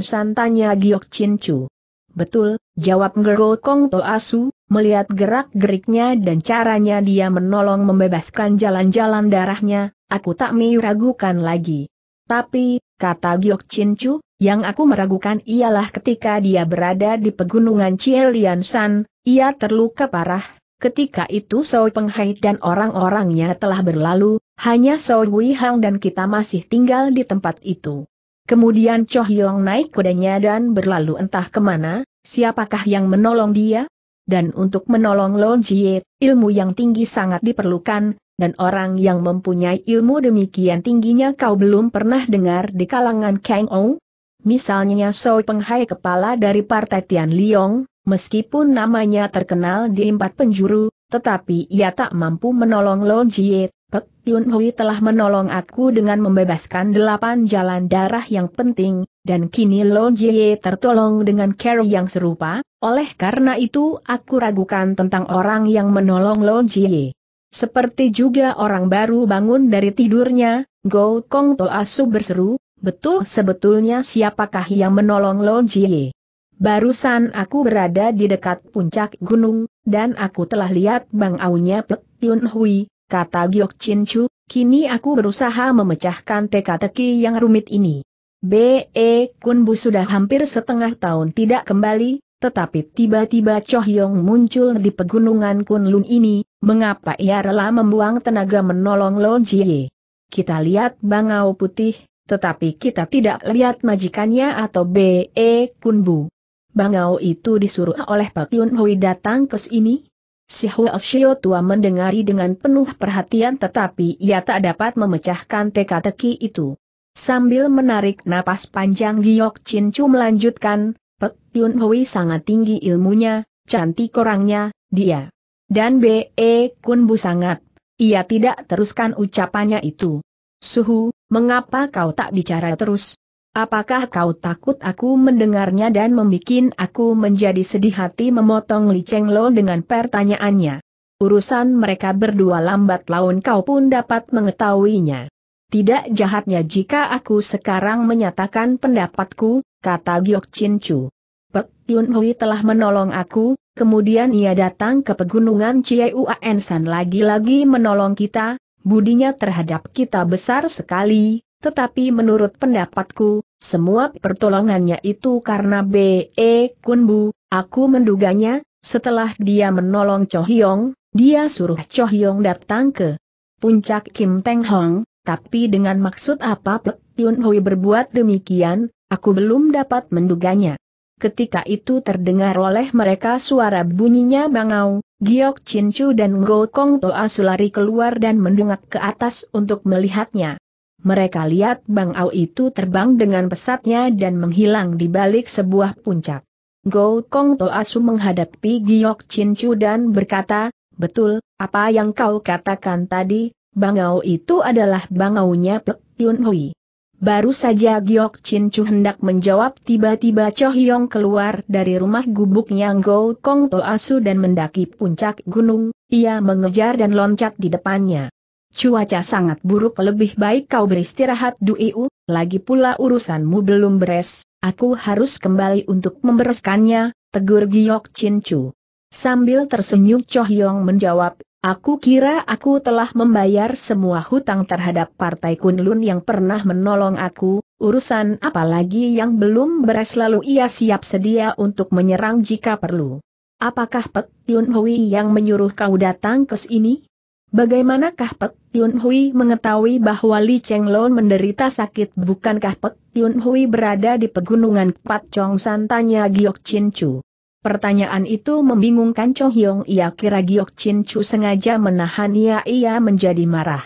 San Tanya Giok Chin Chu? Betul, jawab Ngergo Kong Asu. melihat gerak-geriknya dan caranya dia menolong membebaskan jalan-jalan darahnya, aku tak meragukan lagi. Tapi, kata Giok Chu, yang aku meragukan ialah ketika dia berada di pegunungan Chielian San, ia terluka parah. Ketika itu Peng Hai dan orang-orangnya telah berlalu, hanya Soe Wei Hang dan kita masih tinggal di tempat itu. Kemudian Cho Hyong naik kudanya dan berlalu entah kemana, siapakah yang menolong dia? Dan untuk menolong Lo Jie, ilmu yang tinggi sangat diperlukan, dan orang yang mempunyai ilmu demikian tingginya kau belum pernah dengar di kalangan Kang Ong? Misalnya Soi Penghai kepala dari Partai Tian Liong, meskipun namanya terkenal di empat penjuru, tetapi ia tak mampu menolong Lon Jie. Pek Yun Hui telah menolong aku dengan membebaskan delapan jalan darah yang penting, dan kini Lon Jie tertolong dengan cara yang serupa, oleh karena itu aku ragukan tentang orang yang menolong Lon Jie. Seperti juga orang baru bangun dari tidurnya, Go Kong asu berseru, betul sebetulnya siapakah yang menolong Lo Jie? Barusan aku berada di dekat puncak gunung, dan aku telah lihat Bang Aunya Pek Yun Hui, kata Giok Chin Chu, kini aku berusaha memecahkan teka-teki yang rumit ini. B.E. Eh, Kun Bu sudah hampir setengah tahun tidak kembali, tetapi tiba-tiba Chohyong muncul di pegunungan Kunlun ini, mengapa ia rela membuang tenaga menolong Lo Jie? Kita lihat bangau putih, tetapi kita tidak lihat majikannya atau B.E. Kunbu. Bangau itu disuruh oleh Pak Yun Hui datang ke sini? Si Huo Shio tua mendengari dengan penuh perhatian tetapi ia tak dapat memecahkan teka-teki itu. Sambil menarik napas panjang Giok Chin Chu melanjutkan, Pek Yun Hui sangat tinggi ilmunya, cantik orangnya, dia. Dan B.E. E Kun Bu sangat. Ia tidak teruskan ucapannya itu. Suhu, mengapa kau tak bicara terus? Apakah kau takut aku mendengarnya dan membuat aku menjadi sedih hati memotong Li Cheng Lo dengan pertanyaannya? Urusan mereka berdua lambat laun kau pun dapat mengetahuinya. Tidak jahatnya jika aku sekarang menyatakan pendapatku, kata Giok Chin Chu. Pek Yun Hui telah menolong aku, kemudian ia datang ke pegunungan Chieu San lagi-lagi menolong kita, budinya terhadap kita besar sekali, tetapi menurut pendapatku, semua pertolongannya itu karena B.E. Bu, aku menduganya, setelah dia menolong Cho Hyong, dia suruh Cho Hyong datang ke puncak Kim Teng Hong, tapi dengan maksud apa Pek Yun Hui berbuat demikian, Aku belum dapat menduganya. Ketika itu terdengar oleh mereka suara bunyinya bangau, Giok Chin dan Ngo Kong Toa Sulari keluar dan mendongak ke atas untuk melihatnya. Mereka lihat bangau itu terbang dengan pesatnya dan menghilang di balik sebuah puncak. Go Kong Toa Asu menghadapi Giok Chin dan berkata, Betul, apa yang kau katakan tadi, bangau itu adalah bangau Pek Yun Hui. Baru saja Giok Chin Chu hendak menjawab tiba-tiba Cho Hyong keluar dari rumah gubuk Go Kong To Asu dan mendaki puncak gunung, ia mengejar dan loncat di depannya. Cuaca sangat buruk lebih baik kau beristirahat Duiu, lagi pula urusanmu belum beres, aku harus kembali untuk membereskannya, tegur Giok Chin Chu. Sambil tersenyum Cho Hyong menjawab, Aku kira aku telah membayar semua hutang terhadap Partai Kunlun yang pernah menolong aku, urusan apalagi yang belum beres lalu ia siap sedia untuk menyerang jika perlu. Apakah Pek Yun Hui yang menyuruh kau datang ke sini? Bagaimanakah Pek Yun Hui mengetahui bahwa Li Cheng Chenglon menderita sakit bukankah Pek Yun Hui berada di pegunungan Pat Chong San tanya Giok Chin Chu. Pertanyaan itu membingungkan Cho Hyong Ia kira Giok Chin Chu sengaja menahan ia ia menjadi marah.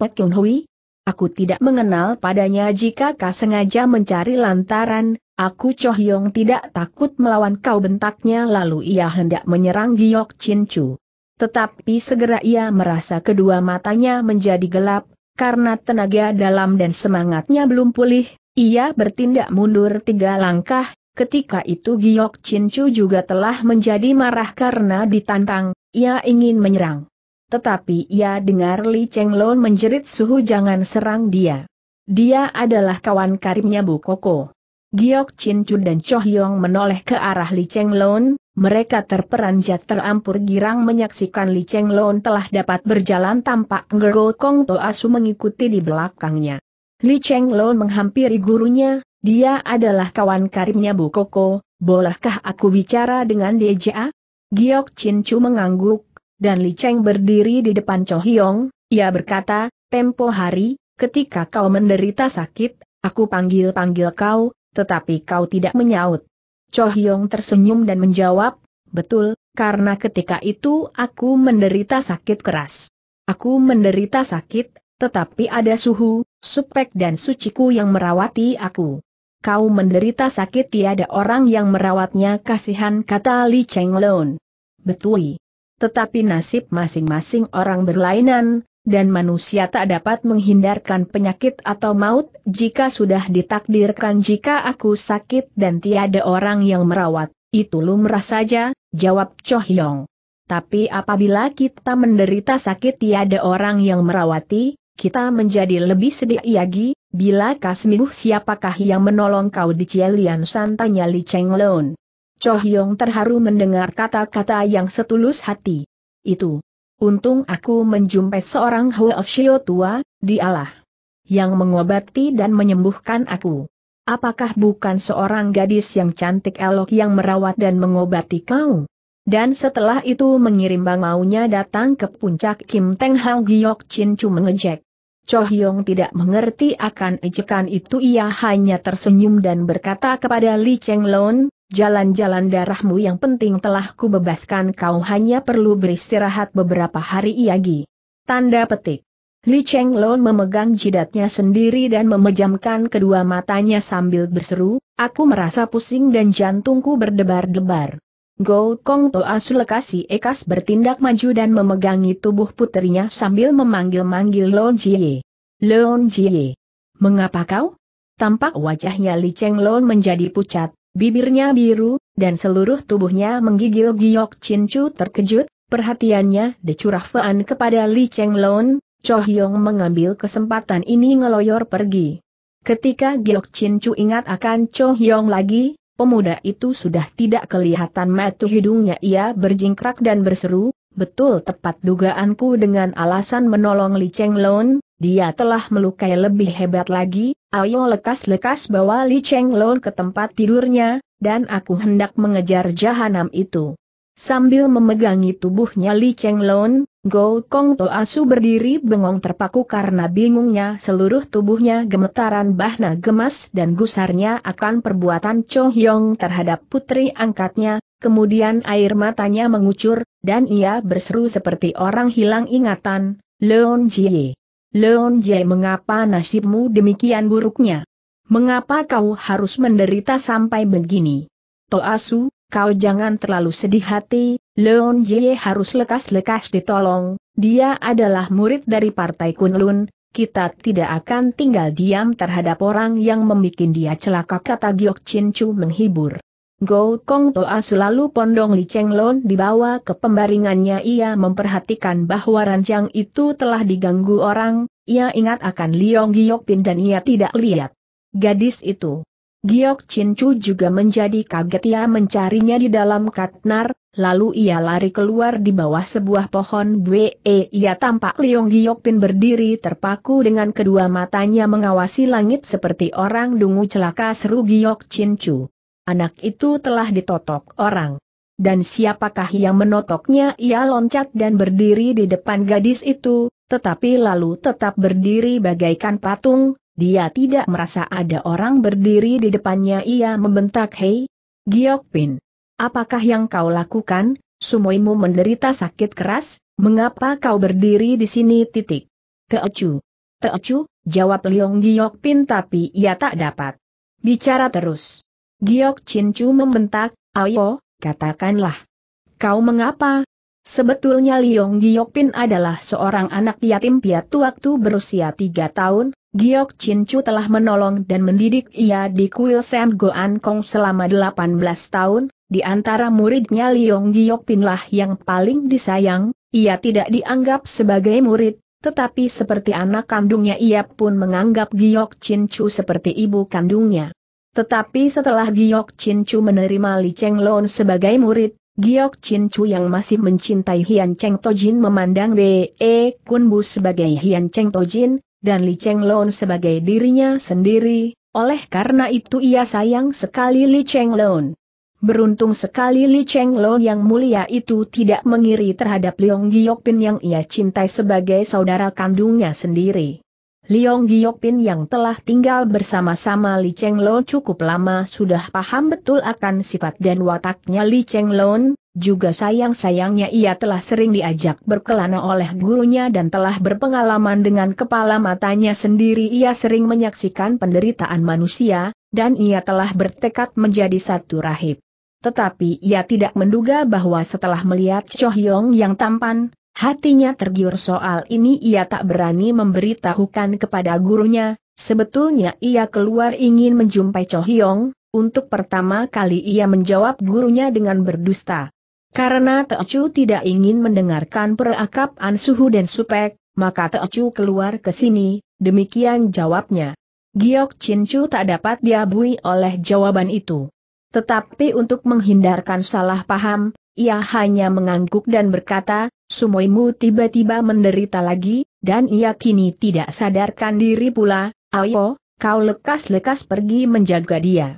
Pek Yun Hui? Aku tidak mengenal padanya jika kau sengaja mencari lantaran, aku Cho Hyong tidak takut melawan kau bentaknya lalu ia hendak menyerang Giok Chin Chu. Tetapi segera ia merasa kedua matanya menjadi gelap, karena tenaga dalam dan semangatnya belum pulih, ia bertindak mundur tiga langkah, Ketika itu Giok Chin Chu juga telah menjadi marah karena ditantang, ia ingin menyerang. Tetapi ia dengar Li Cheng Lon menjerit suhu jangan serang dia. Dia adalah kawan karibnya Bu Koko. Giok Chin Chu dan Cho Hyong menoleh ke arah Li Cheng Lon, mereka terperanjat terampur girang menyaksikan Li Cheng Lon telah dapat berjalan tampak Ngergo Kong To Asu mengikuti di belakangnya. Li Cheng Lon menghampiri gurunya, dia adalah kawan karibnya Bu Koko, bolehkah aku bicara dengan Deja? Giok Chin Chu mengangguk, dan Li Cheng berdiri di depan Cho Hyong, ia berkata, tempo hari, ketika kau menderita sakit, aku panggil-panggil kau, tetapi kau tidak menyaut. Cho Hyong tersenyum dan menjawab, betul, karena ketika itu aku menderita sakit keras. Aku menderita sakit, tetapi ada suhu, supek dan suciku yang merawati aku kau menderita sakit tiada orang yang merawatnya kasihan kata Li Cheng Lon. Betui. Tetapi nasib masing-masing orang berlainan, dan manusia tak dapat menghindarkan penyakit atau maut jika sudah ditakdirkan jika aku sakit dan tiada orang yang merawat, itu lumrah saja, jawab Cho Hyong. Tapi apabila kita menderita sakit tiada orang yang merawati, kita menjadi lebih sedih lagi, Bila Kasmibuh siapakah yang menolong kau di Cielian santanya Li Cheng Leon? Cho Hyong terharu mendengar kata-kata yang setulus hati. Itu. Untung aku menjumpai seorang Hoeshio tua, dialah. Yang mengobati dan menyembuhkan aku. Apakah bukan seorang gadis yang cantik elok yang merawat dan mengobati kau? Dan setelah itu mengirim bang maunya datang ke puncak Kim Teng Hao Giok Chin Chu mengejek. Cho Hyong tidak mengerti akan ejekan itu ia hanya tersenyum dan berkata kepada Li Cheng Lon, jalan-jalan darahmu yang penting telah kubebaskan kau hanya perlu beristirahat beberapa hari iagi. Tanda petik. Li Cheng Lon memegang jidatnya sendiri dan memejamkan kedua matanya sambil berseru, aku merasa pusing dan jantungku berdebar-debar. Go Kong Toa Sulekasi Ekas bertindak maju dan memegangi tubuh putrinya sambil memanggil-manggil Lon Jie. Lon Jie, mengapa kau? Tampak wajahnya Li Cheng Lon menjadi pucat, bibirnya biru, dan seluruh tubuhnya menggigil giok Chin Chu terkejut, perhatiannya fean kepada Li Cheng Lon, Cho Hyong mengambil kesempatan ini ngeloyor pergi. Ketika Giok Chin Chu ingat akan Cho Hyong lagi, pemuda itu sudah tidak kelihatan metu hidungnya ia berjingkrak dan berseru, betul tepat dugaanku dengan alasan menolong Li Cheng Lon, dia telah melukai lebih hebat lagi, ayo lekas-lekas bawa Li Cheng Lon ke tempat tidurnya, dan aku hendak mengejar jahanam itu. Sambil memegangi tubuhnya Li Cheng Lon, Go Kong Toasu berdiri bengong terpaku karena bingungnya seluruh tubuhnya gemetaran bahna gemas dan gusarnya akan perbuatan Cho Hyong terhadap putri angkatnya, kemudian air matanya mengucur, dan ia berseru seperti orang hilang ingatan, Leon Jie. Leon Jie mengapa nasibmu demikian buruknya? Mengapa kau harus menderita sampai begini? Toasu, kau jangan terlalu sedih hati, Leon Jie harus lekas-lekas ditolong, dia adalah murid dari Partai Kunlun, kita tidak akan tinggal diam terhadap orang yang membuat dia celaka kata Giok Chin Chu menghibur. Go Kong Toa selalu pondong Li Cheng Lon dibawa ke pembaringannya ia memperhatikan bahwa ranjang itu telah diganggu orang, ia ingat akan Liong Giok Pin dan ia tidak lihat. Gadis itu. Giok Chin Chu juga menjadi kaget ia mencarinya di dalam katnar, Lalu ia lari keluar di bawah sebuah pohon E, ia tampak Leong Giokpin berdiri terpaku dengan kedua matanya mengawasi langit seperti orang dungu celaka seru Giok Chin Anak itu telah ditotok orang. Dan siapakah yang menotoknya ia loncat dan berdiri di depan gadis itu, tetapi lalu tetap berdiri bagaikan patung, dia tidak merasa ada orang berdiri di depannya ia membentak Hei, Giokpin. Apakah yang kau lakukan? Sumoimu menderita sakit keras, mengapa kau berdiri di sini titik? Teocu. Teocu, jawab Liong Giok Pin tapi ia tak dapat. Bicara terus. Giok Cincu membentak, ayo, katakanlah. Kau mengapa? Sebetulnya Liong Giok Pin adalah seorang anak yatim piatu waktu berusia tiga tahun, Giok Cincu telah menolong dan mendidik ia di kuil Sam Goan Kong selama 18 tahun, di antara muridnya Liong Giok Pinlah yang paling disayang, ia tidak dianggap sebagai murid, tetapi seperti anak kandungnya ia pun menganggap Giok Chin Chu seperti ibu kandungnya. Tetapi setelah Giok Chin Chu menerima Li Cheng Lon sebagai murid, Giok Chin Chu yang masih mencintai Hian Cheng Tojin memandang Be Kun Bu sebagai Hian Cheng Tojin, dan Li Cheng Lon sebagai dirinya sendiri, oleh karena itu ia sayang sekali Li Cheng Lon. Beruntung sekali Li Cheng Lo yang mulia itu tidak mengiri terhadap Leong Giokpin yang ia cintai sebagai saudara kandungnya sendiri. Leong Giokpin yang telah tinggal bersama-sama Li Cheng Lo cukup lama sudah paham betul akan sifat dan wataknya Li Cheng Lon, juga sayang-sayangnya ia telah sering diajak berkelana oleh gurunya dan telah berpengalaman dengan kepala matanya sendiri ia sering menyaksikan penderitaan manusia, dan ia telah bertekad menjadi satu rahib. Tetapi ia tidak menduga bahwa setelah melihat Cho Hyong yang tampan, hatinya tergiur soal ini ia tak berani memberitahukan kepada gurunya, sebetulnya ia keluar ingin menjumpai Cho Hyong, untuk pertama kali ia menjawab gurunya dengan berdusta. Karena Teochu tidak ingin mendengarkan perakap perakapan Suhu dan Supek, maka Teochu keluar ke sini, demikian jawabnya. Giok Chu tak dapat diabui oleh jawaban itu. Tetapi untuk menghindarkan salah paham, ia hanya mengangguk dan berkata, sumoimu tiba-tiba menderita lagi, dan ia kini tidak sadarkan diri pula, ayo, kau lekas-lekas pergi menjaga dia.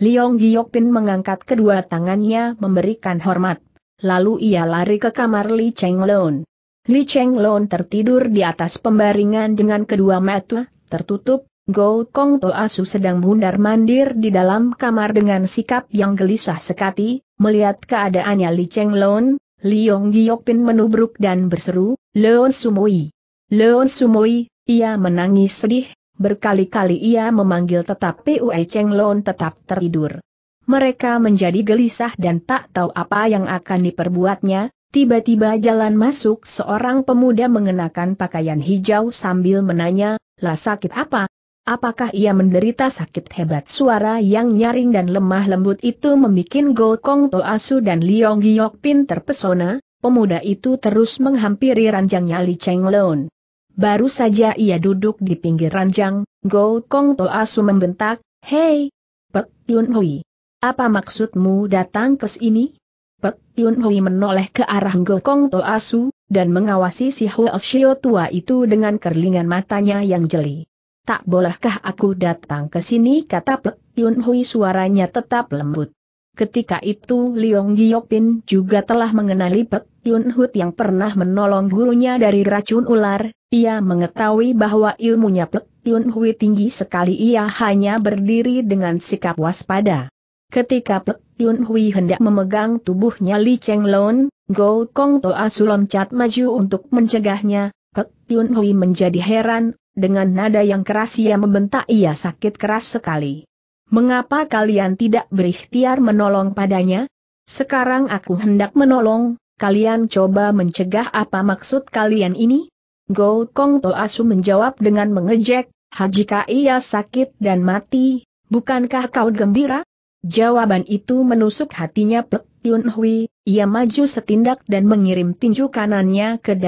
Liong Giokpin mengangkat kedua tangannya memberikan hormat. Lalu ia lari ke kamar Li Cheng Lon. Li Cheng Lon tertidur di atas pembaringan dengan kedua mata tertutup, Go Kong Toasu sedang mundar-mandir di dalam kamar dengan sikap yang gelisah sekali. melihat keadaannya Li Cheng Lon, Liong Giokpin menubruk dan berseru, Leon Sumoi. Leon Sumoi, ia menangis sedih, berkali-kali ia memanggil tetap Pu Cheng Lon tetap tertidur. Mereka menjadi gelisah dan tak tahu apa yang akan diperbuatnya, tiba-tiba jalan masuk seorang pemuda mengenakan pakaian hijau sambil menanya, lah sakit apa? Apakah ia menderita sakit hebat suara yang nyaring dan lemah lembut itu membuat Go Kong Asu dan Liong Giok Pin terpesona? Pemuda itu terus menghampiri ranjangnya Li Cheng Lon. Baru saja ia duduk di pinggir ranjang, Go Kong Asu membentak, Hei! Pek Yun Hui! Apa maksudmu datang ke sini? Pek Yun Hui menoleh ke arah Go Kong Asu dan mengawasi si Huo Shio tua itu dengan kerlingan matanya yang jeli tak bolehkah aku datang ke sini kata Pek Yun Hui suaranya tetap lembut. Ketika itu Liong Giyopin juga telah mengenali Pek Yun Hut yang pernah menolong gurunya dari racun ular, ia mengetahui bahwa ilmunya Pek Yun Hui tinggi sekali ia hanya berdiri dengan sikap waspada. Ketika Pek Yun Hui hendak memegang tubuhnya Li Cheng Lon, Go Kong Toa Su loncat maju untuk mencegahnya, Pek Yun Hui menjadi heran, dengan nada yang keras ia membentak ia sakit keras sekali. Mengapa kalian tidak berikhtiar menolong padanya? Sekarang aku hendak menolong, kalian coba mencegah apa maksud kalian ini? Go Kong To Asu menjawab dengan mengejek, Hajika ia sakit dan mati, bukankah kau gembira? Jawaban itu menusuk hatinya Pek Yun Hui, ia maju setindak dan mengirim tinju kanannya ke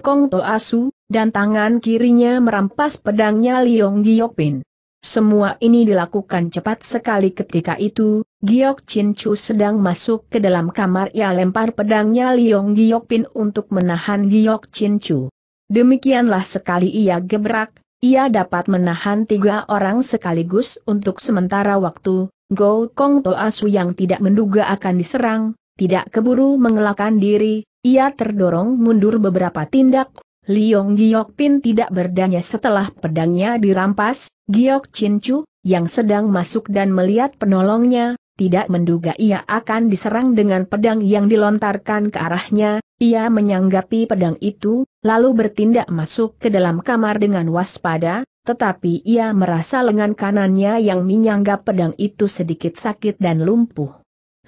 Kong To Asu dan tangan kirinya merampas pedangnya Liong Giokpin. Semua ini dilakukan cepat sekali ketika itu, Giok Chin Chu sedang masuk ke dalam kamar ia lempar pedangnya Liong Giokpin untuk menahan Giok Chin Chu. Demikianlah sekali ia gebrak, ia dapat menahan tiga orang sekaligus untuk sementara waktu, Go Kong Toa Su yang tidak menduga akan diserang, tidak keburu mengelakkan diri, ia terdorong mundur beberapa tindak Liong Giok Pin tidak berdaya setelah pedangnya dirampas, Giok Chin Chu, yang sedang masuk dan melihat penolongnya, tidak menduga ia akan diserang dengan pedang yang dilontarkan ke arahnya, ia menyanggapi pedang itu, lalu bertindak masuk ke dalam kamar dengan waspada, tetapi ia merasa lengan kanannya yang menyanggap pedang itu sedikit sakit dan lumpuh.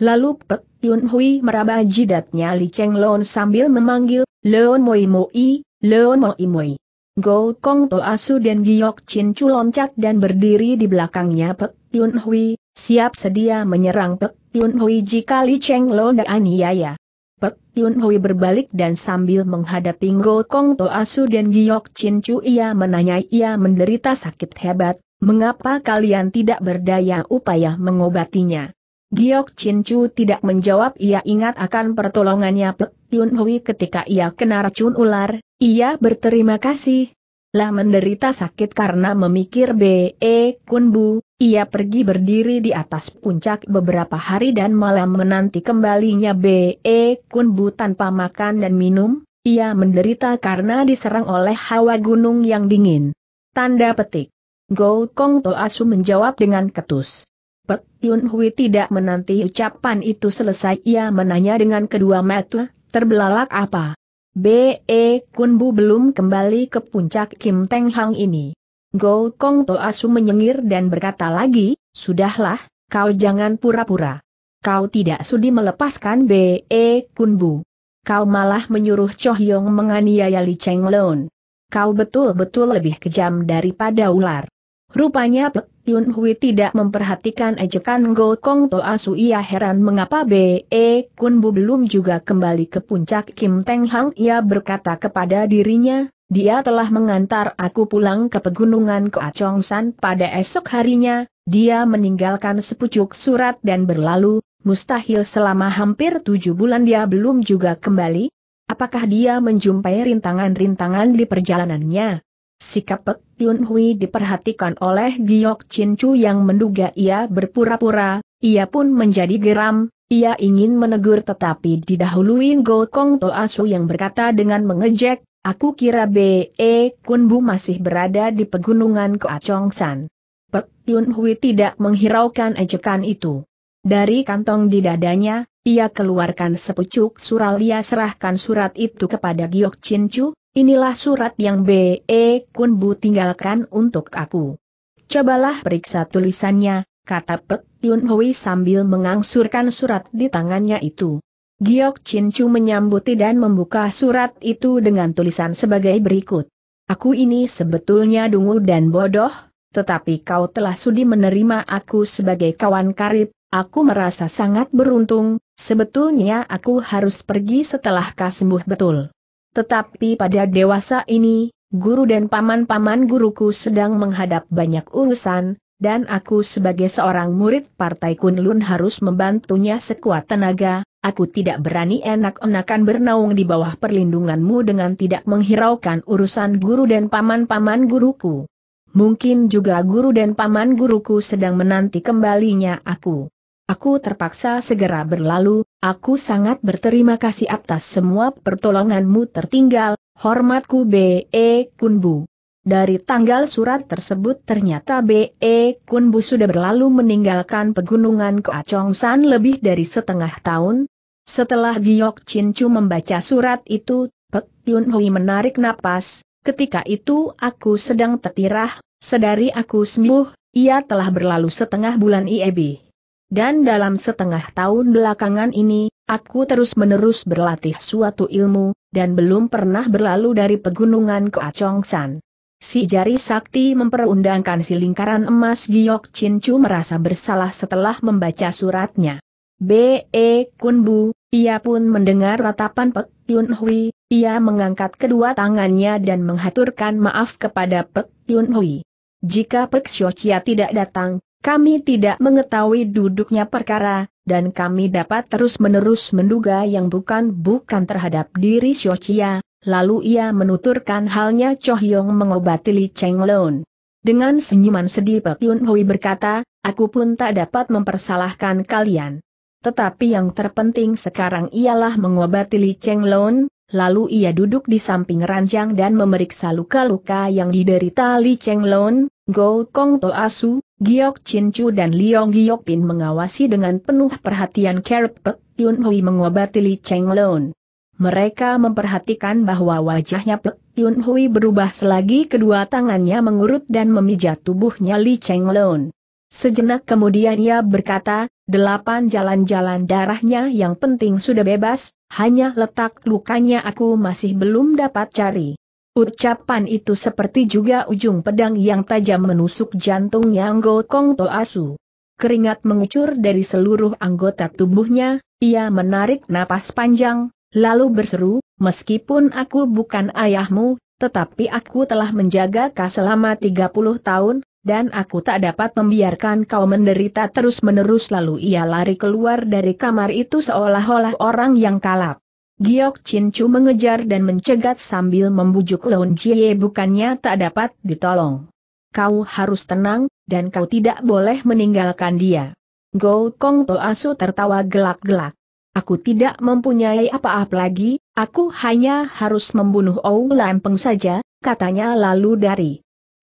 Lalu Pek Yun Hui meraba jidatnya Li Cheng Lon sambil memanggil, Leon Moi Moi, Leon Mo Moi. Go Kong To Asu dan Giok Chin Chu loncat dan berdiri di belakangnya Pek Yun Hui, siap sedia menyerang Pek Yun Hui jika Li Cheng Lo aniaya. Pek Yun Hui berbalik dan sambil menghadapi Go Kong To Asu dan Giok Chin Chu ia menanyai ia menderita sakit hebat, mengapa kalian tidak berdaya upaya mengobatinya. Giok Chin Chu tidak menjawab ia ingat akan pertolongannya Pek Yun Hui ketika ia kena racun ular, ia berterima kasih. Lah menderita sakit karena memikir B.E. Kunbu, ia pergi berdiri di atas puncak beberapa hari dan malam menanti kembalinya B.E. Kunbu tanpa makan dan minum, ia menderita karena diserang oleh hawa gunung yang dingin. Tanda petik. Go Kong asu menjawab dengan ketus. Pek Yun Hui tidak menanti ucapan itu selesai ia menanya dengan kedua mata, Terbelalak apa? B.E. Kunbu belum kembali ke puncak Kim Teng Hang ini. Go Kong To Asu menyengir dan berkata lagi, Sudahlah, kau jangan pura-pura. Kau tidak sudi melepaskan B.E. Kunbu. Kau malah menyuruh Cho Hyong menganiaya Li Cheng Lon. Kau betul-betul lebih kejam daripada ular. Rupanya Pek Yun Hui tidak memperhatikan ejekan Go Kong Toa Su ia heran mengapa B.E. E Kun Bu belum juga kembali ke puncak Kim Teng Hang ia berkata kepada dirinya, dia telah mengantar aku pulang ke pegunungan Chong San pada esok harinya, dia meninggalkan sepucuk surat dan berlalu, mustahil selama hampir tujuh bulan dia belum juga kembali, apakah dia menjumpai rintangan-rintangan di perjalanannya? Sikap Pek Yun Hui diperhatikan oleh Giok Chin Chu yang menduga ia berpura-pura, ia pun menjadi geram, ia ingin menegur tetapi didahului Go Kong To Asu yang berkata dengan mengejek, aku kira B.E. Kun Bu masih berada di pegunungan Chong San. Pek Yun Hui tidak menghiraukan ejekan itu. Dari kantong di dadanya, ia keluarkan sepucuk surat ia serahkan surat itu kepada Giok Chin Chu, Inilah surat yang B.E. Kunbu tinggalkan untuk aku. Cobalah periksa tulisannya, kata Pek Yun Hui sambil mengangsurkan surat di tangannya itu. Giok Chin Chu menyambuti dan membuka surat itu dengan tulisan sebagai berikut. Aku ini sebetulnya dungu dan bodoh, tetapi kau telah sudi menerima aku sebagai kawan karib, aku merasa sangat beruntung, sebetulnya aku harus pergi setelah kau sembuh betul. Tetapi pada dewasa ini, guru dan paman-paman guruku sedang menghadap banyak urusan, dan aku sebagai seorang murid Partai Kunlun harus membantunya sekuat tenaga, aku tidak berani enak-enakan bernaung di bawah perlindunganmu dengan tidak menghiraukan urusan guru dan paman-paman guruku. Mungkin juga guru dan paman guruku sedang menanti kembalinya aku. Aku terpaksa segera berlalu, aku sangat berterima kasih atas semua pertolonganmu tertinggal, hormatku B.E. Kunbu. Dari tanggal surat tersebut ternyata B.E. Kunbu sudah berlalu meninggalkan pegunungan Koacongsan lebih dari setengah tahun. Setelah Giok Chincu membaca surat itu, Pek Yun Hui menarik napas, ketika itu aku sedang tertirah, sedari aku sembuh, ia telah berlalu setengah bulan IEB. Dan dalam setengah tahun belakangan ini, aku terus-menerus berlatih suatu ilmu, dan belum pernah berlalu dari pegunungan ke Acongsan. Si jari sakti memperundangkan si lingkaran emas Giok Chin merasa bersalah setelah membaca suratnya. B.E. Kunbu, ia pun mendengar ratapan Pek Yun Hui, ia mengangkat kedua tangannya dan menghaturkan maaf kepada Pek Yun Hui. Jika Pek Xiochia tidak datang, kami tidak mengetahui duduknya perkara, dan kami dapat terus-menerus menduga yang bukan-bukan terhadap diri Chia. lalu ia menuturkan halnya Cho Hyong mengobati Li Cheng Chenglun. Dengan senyuman sedih Pek Yun Hui berkata, aku pun tak dapat mempersalahkan kalian. Tetapi yang terpenting sekarang ialah mengobati Li Cheng Chenglun, lalu ia duduk di samping ranjang dan memeriksa luka-luka yang diderita Li Cheng Chenglun, Go Kong To asu. Giok Chin Chu dan Liong Giok Pin mengawasi dengan penuh perhatian Kerp Pek Yun Hui mengobati Li Cheng Lon. Mereka memperhatikan bahwa wajahnya Pek Yun Hui berubah selagi kedua tangannya mengurut dan memijat tubuhnya Li Cheng Lon. Sejenak kemudian ia berkata, delapan jalan-jalan darahnya yang penting sudah bebas, hanya letak lukanya aku masih belum dapat cari. Ucapan itu seperti juga ujung pedang yang tajam menusuk jantungnya Anggo Kong Asu. Keringat mengucur dari seluruh anggota tubuhnya, ia menarik napas panjang, lalu berseru, meskipun aku bukan ayahmu, tetapi aku telah menjaga kau selama 30 tahun, dan aku tak dapat membiarkan kau menderita terus-menerus lalu ia lari keluar dari kamar itu seolah-olah orang yang kalap. Giok Chin Chu mengejar dan mencegat sambil membujuk Lon Jie, bukannya tak dapat ditolong. Kau harus tenang, dan kau tidak boleh meninggalkan dia. Go Kong To Asu tertawa gelak-gelak. Aku tidak mempunyai apa-apa lagi, aku hanya harus membunuh Ou Lampeng saja, katanya lalu dari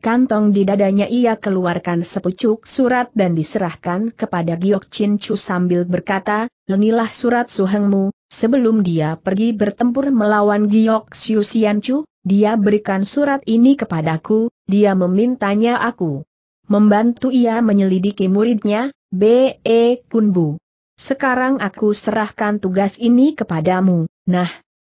kantong di dadanya ia keluarkan sepucuk surat dan diserahkan kepada Giok Chin Chu sambil berkata, lenilah surat suhengmu, Sebelum dia pergi bertempur melawan Giok Xiu Chu, dia berikan surat ini kepadaku, dia memintanya aku membantu ia menyelidiki muridnya, B.E. Kunbu. Sekarang aku serahkan tugas ini kepadamu, nah,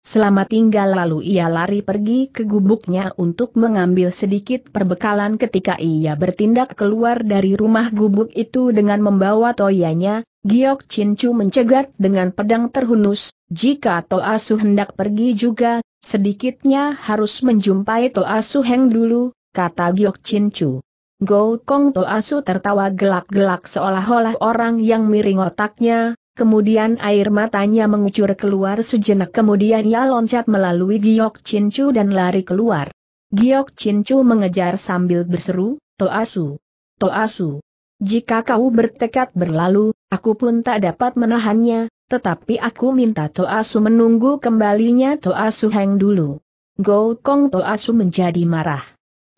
Selama tinggal lalu ia lari pergi ke gubuknya untuk mengambil sedikit perbekalan ketika ia bertindak keluar dari rumah gubuk itu dengan membawa toyanya, Giok Chincu mencegat dengan pedang terhunus, jika Toasu hendak pergi juga, sedikitnya harus menjumpai Toasu Heng dulu, kata Giok Chincu. Go Kong Toasu tertawa gelak-gelak seolah-olah orang yang miring otaknya, Kemudian air matanya mengucur keluar sejenak kemudian ia loncat melalui Giok Cincu dan lari keluar. Giok Cincu mengejar sambil berseru, Toasu! Toasu! Jika kau bertekad berlalu, aku pun tak dapat menahannya, tetapi aku minta Toasu menunggu kembalinya Toasu Heng dulu. Go Kong Toasu menjadi marah.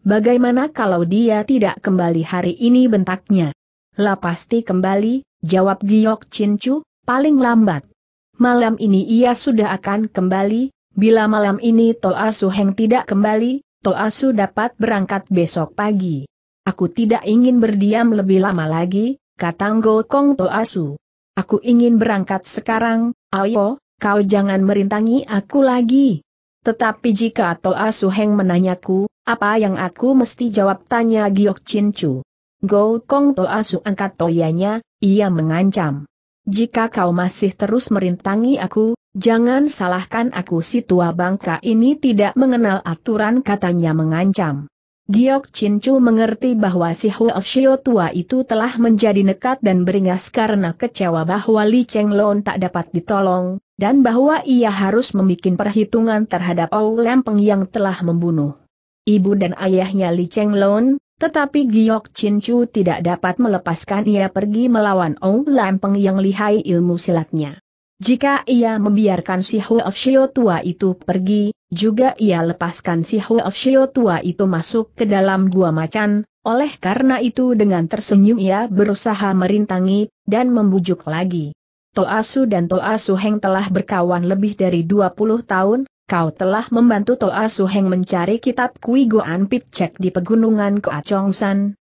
Bagaimana kalau dia tidak kembali hari ini bentaknya? Lah pasti kembali, Jawab Giok Cincu, paling lambat. Malam ini ia sudah akan kembali, bila malam ini Toa Su Heng tidak kembali, Toa Su dapat berangkat besok pagi. Aku tidak ingin berdiam lebih lama lagi, kata Kong Toa Su. Aku ingin berangkat sekarang, ayo, kau jangan merintangi aku lagi. Tetapi jika Toa Su Heng menanyaku, apa yang aku mesti jawab tanya Giok Cincu. Go Kong Asu angkat toyanya, ia mengancam. Jika kau masih terus merintangi aku, jangan salahkan aku si tua bangka ini tidak mengenal aturan katanya mengancam. Giok Chu mengerti bahwa si Huoshio tua itu telah menjadi nekat dan beringas karena kecewa bahwa Li Cheng Lon tak dapat ditolong, dan bahwa ia harus membuat perhitungan terhadap Ou Lempeng yang telah membunuh. Ibu dan ayahnya Li Cheng Lon, tetapi Giok Chin tidak dapat melepaskan ia pergi melawan Ong Lampeng yang lihai ilmu silatnya. Jika ia membiarkan si Huoshio tua itu pergi, juga ia lepaskan si Huoshio tua itu masuk ke dalam gua macan, oleh karena itu dengan tersenyum ia berusaha merintangi, dan membujuk lagi. Toasu dan Toasu Heng telah berkawan lebih dari 20 tahun, kau telah membantu Toa Suheng mencari kitab Kui Goan Pitcek di pegunungan Koa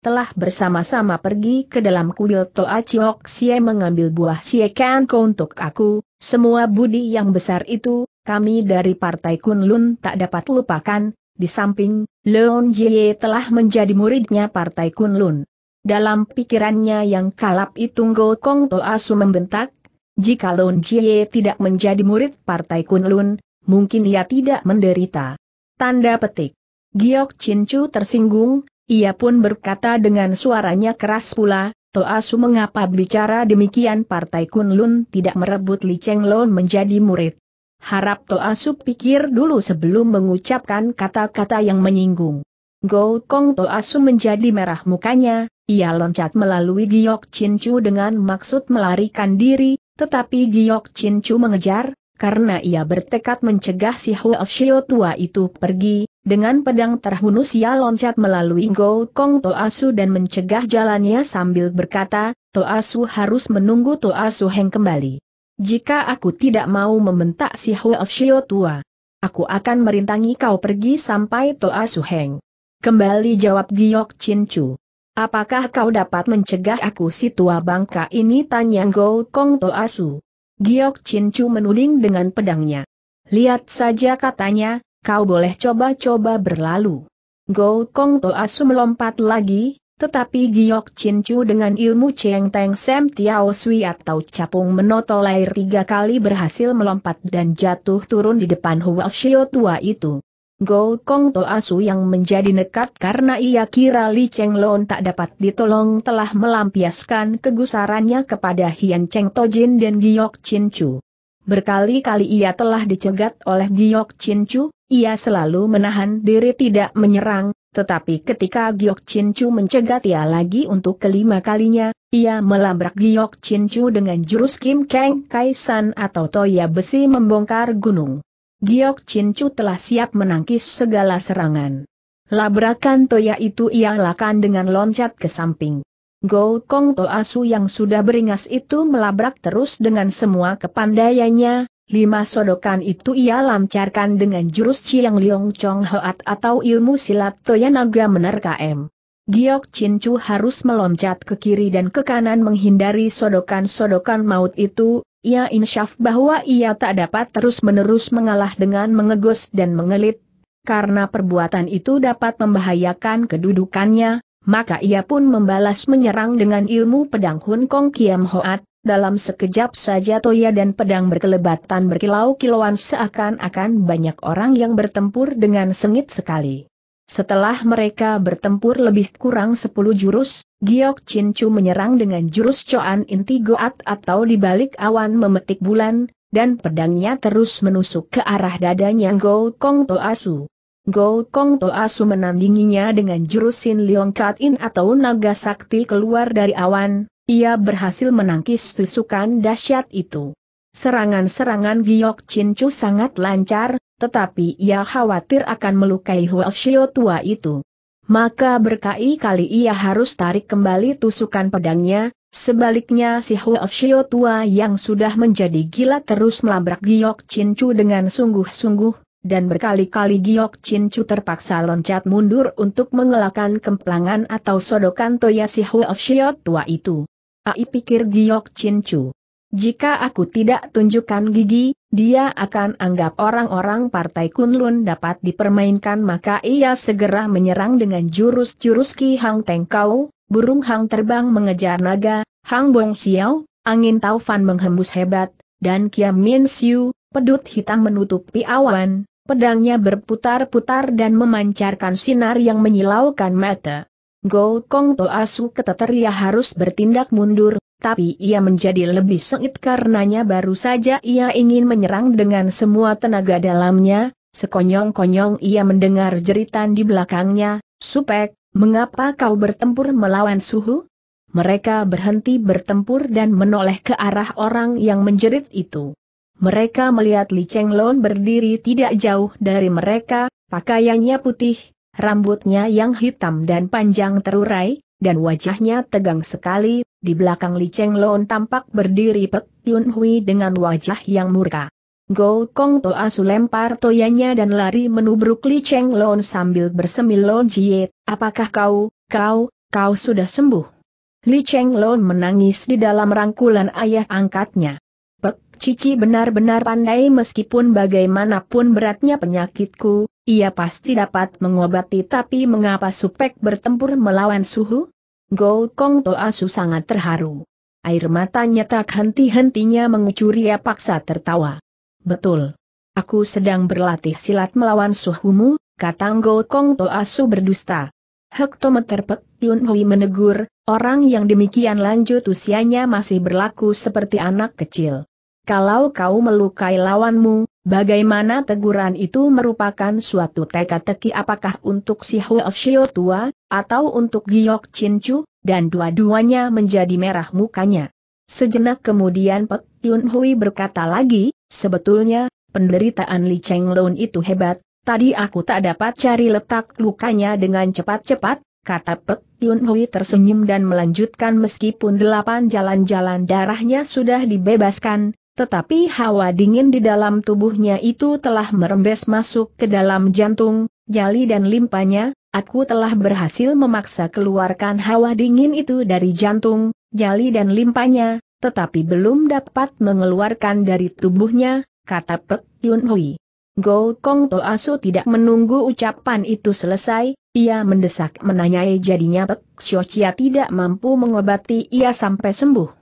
telah bersama-sama pergi ke dalam kuil Toa Chiok Sie mengambil buah Sie Kanko untuk aku, semua budi yang besar itu, kami dari Partai Kunlun tak dapat lupakan, di samping, Leon Jie telah menjadi muridnya Partai Kunlun. Dalam pikirannya yang kalap itu Ngo Kong Toa Su membentak, jika Leon Jie tidak menjadi murid Partai Kunlun, mungkin ia tidak menderita. Tanda petik. Giok Cincu tersinggung, ia pun berkata dengan suaranya keras pula, Toasu mengapa bicara demikian Partai Kunlun tidak merebut Li Chenglon menjadi murid. Harap Toasu pikir dulu sebelum mengucapkan kata-kata yang menyinggung. Gou Kong Toasu menjadi merah mukanya, ia loncat melalui Giok Cincu dengan maksud melarikan diri, tetapi Giok Cincu mengejar, karena ia bertekad mencegah si Huo Shio tua itu pergi, dengan pedang terhunus ia loncat melalui Go Kong Toasu dan mencegah jalannya sambil berkata, Toasu harus menunggu Toasu Heng kembali. Jika aku tidak mau membentak si Huo Shio tua, aku akan merintangi kau pergi sampai Toasu Heng. Kembali jawab Giok Chin Chu. Apakah kau dapat mencegah aku si tua bangka ini tanya Go Kong Toasu. Giok Chin Chu menuding dengan pedangnya. Lihat saja katanya, kau boleh coba-coba berlalu. Go Kong asu melompat lagi, tetapi Giok Chin Chu dengan ilmu Cheng Teng Sam Tiao Sui atau capung menoto air tiga kali berhasil melompat dan jatuh turun di depan Hua Shio tua itu. Go Kong Toasu yang menjadi nekat karena ia kira Li Cheng Lon tak dapat ditolong telah melampiaskan kegusarannya kepada Hian Cheng Tojin dan Giok Chin Chu. Berkali-kali ia telah dicegat oleh Giok Chin Chu, ia selalu menahan diri tidak menyerang, tetapi ketika Giok Chin Chu mencegat ia lagi untuk kelima kalinya, ia melabrak Giok Chin Chu dengan jurus Kim Kang Kaisan atau Toya Besi Membongkar Gunung. Giok Chin Chu telah siap menangkis segala serangan. Labrakan Toya itu ia lakukan dengan loncat ke samping. Go Kong Toasu yang sudah beringas itu melabrak terus dengan semua kepandaiannya, lima sodokan itu ia lancarkan dengan jurus Chiang Liong Chong Hoat atau ilmu silat Toya Naga Menerkam. Giok Chin Chu harus meloncat ke kiri dan ke kanan menghindari sodokan-sodokan maut itu, ia insyaf bahwa ia tak dapat terus-menerus mengalah dengan mengegos dan mengelit, karena perbuatan itu dapat membahayakan kedudukannya, maka ia pun membalas menyerang dengan ilmu pedang Hun Kong Kiam Hoat, dalam sekejap saja toya dan pedang berkelebatan berkilau-kilauan seakan-akan banyak orang yang bertempur dengan sengit sekali. Setelah mereka bertempur lebih kurang 10 jurus, Giok Chin Chu menyerang dengan jurus Coan Inti Goat atau di balik awan memetik bulan, dan pedangnya terus menusuk ke arah dadanya Go Kong To Asu. Go Kong To Asu menandinginya dengan jurus Sin Leong Kat In atau naga sakti keluar dari awan, ia berhasil menangkis tusukan dahsyat itu. Serangan-serangan Giok Chin Chu sangat lancar, tetapi ia khawatir akan melukai Huoshio tua itu. Maka berkali-kali ia harus tarik kembali tusukan pedangnya, sebaliknya si Huoshio tua yang sudah menjadi gila terus melabrak Giok Cincu dengan sungguh-sungguh, dan berkali-kali Giok Cincu terpaksa loncat mundur untuk mengelakkan kemplangan atau sodokan toya si Huoshio tua itu. Ai pikir Giok Cincu. Jika aku tidak tunjukkan gigi, dia akan anggap orang-orang partai Kunlun dapat dipermainkan maka ia segera menyerang dengan jurus-jurus Ki Hang Teng Kau, burung hang terbang mengejar naga, Hang Bong Xiao, angin taufan menghembus hebat, dan Kiam Min Siu, pedut hitam menutupi awan, pedangnya berputar-putar dan memancarkan sinar yang menyilaukan mata. Go Kong Toa Su keteteria harus bertindak mundur, tapi ia menjadi lebih sengit karenanya baru saja ia ingin menyerang dengan semua tenaga dalamnya, sekonyong-konyong ia mendengar jeritan di belakangnya, Supek, mengapa kau bertempur melawan suhu? Mereka berhenti bertempur dan menoleh ke arah orang yang menjerit itu. Mereka melihat Li Cheng Lon berdiri tidak jauh dari mereka, pakaiannya putih, rambutnya yang hitam dan panjang terurai, dan wajahnya tegang sekali, di belakang Li Cheng Lon tampak berdiri Pek Yun Hui dengan wajah yang murka. Go Kong Toa Asu lempar toyanya dan lari menubruk Li Cheng Lon sambil bersemil Lo Jie, apakah kau, kau, kau sudah sembuh? Li Cheng Lon menangis di dalam rangkulan ayah angkatnya. Pek Cici benar-benar pandai meskipun bagaimanapun beratnya penyakitku, ia pasti dapat mengobati tapi mengapa Supek bertempur melawan suhu? Go Kong Toasu sangat terharu. Air matanya tak henti-hentinya mengucuri paksa tertawa. Betul. Aku sedang berlatih silat melawan suhumu, kata Go Kong Toasu berdusta. Hektometer Pek Yun Hui menegur, orang yang demikian lanjut usianya masih berlaku seperti anak kecil. Kalau kau melukai lawanmu, Bagaimana teguran itu merupakan suatu teka-teki apakah untuk si Huo Shio tua, atau untuk Giok Chin dan dua-duanya menjadi merah mukanya. Sejenak kemudian Pek Yun Hui berkata lagi, sebetulnya, penderitaan Li Cheng Lun itu hebat, tadi aku tak dapat cari letak lukanya dengan cepat-cepat, kata Pek Yun Hui tersenyum dan melanjutkan meskipun delapan jalan-jalan darahnya sudah dibebaskan, tetapi hawa dingin di dalam tubuhnya itu telah merembes masuk ke dalam jantung, jali dan limpanya, aku telah berhasil memaksa keluarkan hawa dingin itu dari jantung, jali dan limpanya, tetapi belum dapat mengeluarkan dari tubuhnya, kata Pek Yun Hui. Go Kong asu tidak menunggu ucapan itu selesai, ia mendesak menanyai jadinya Pek Xiochia tidak mampu mengobati ia sampai sembuh.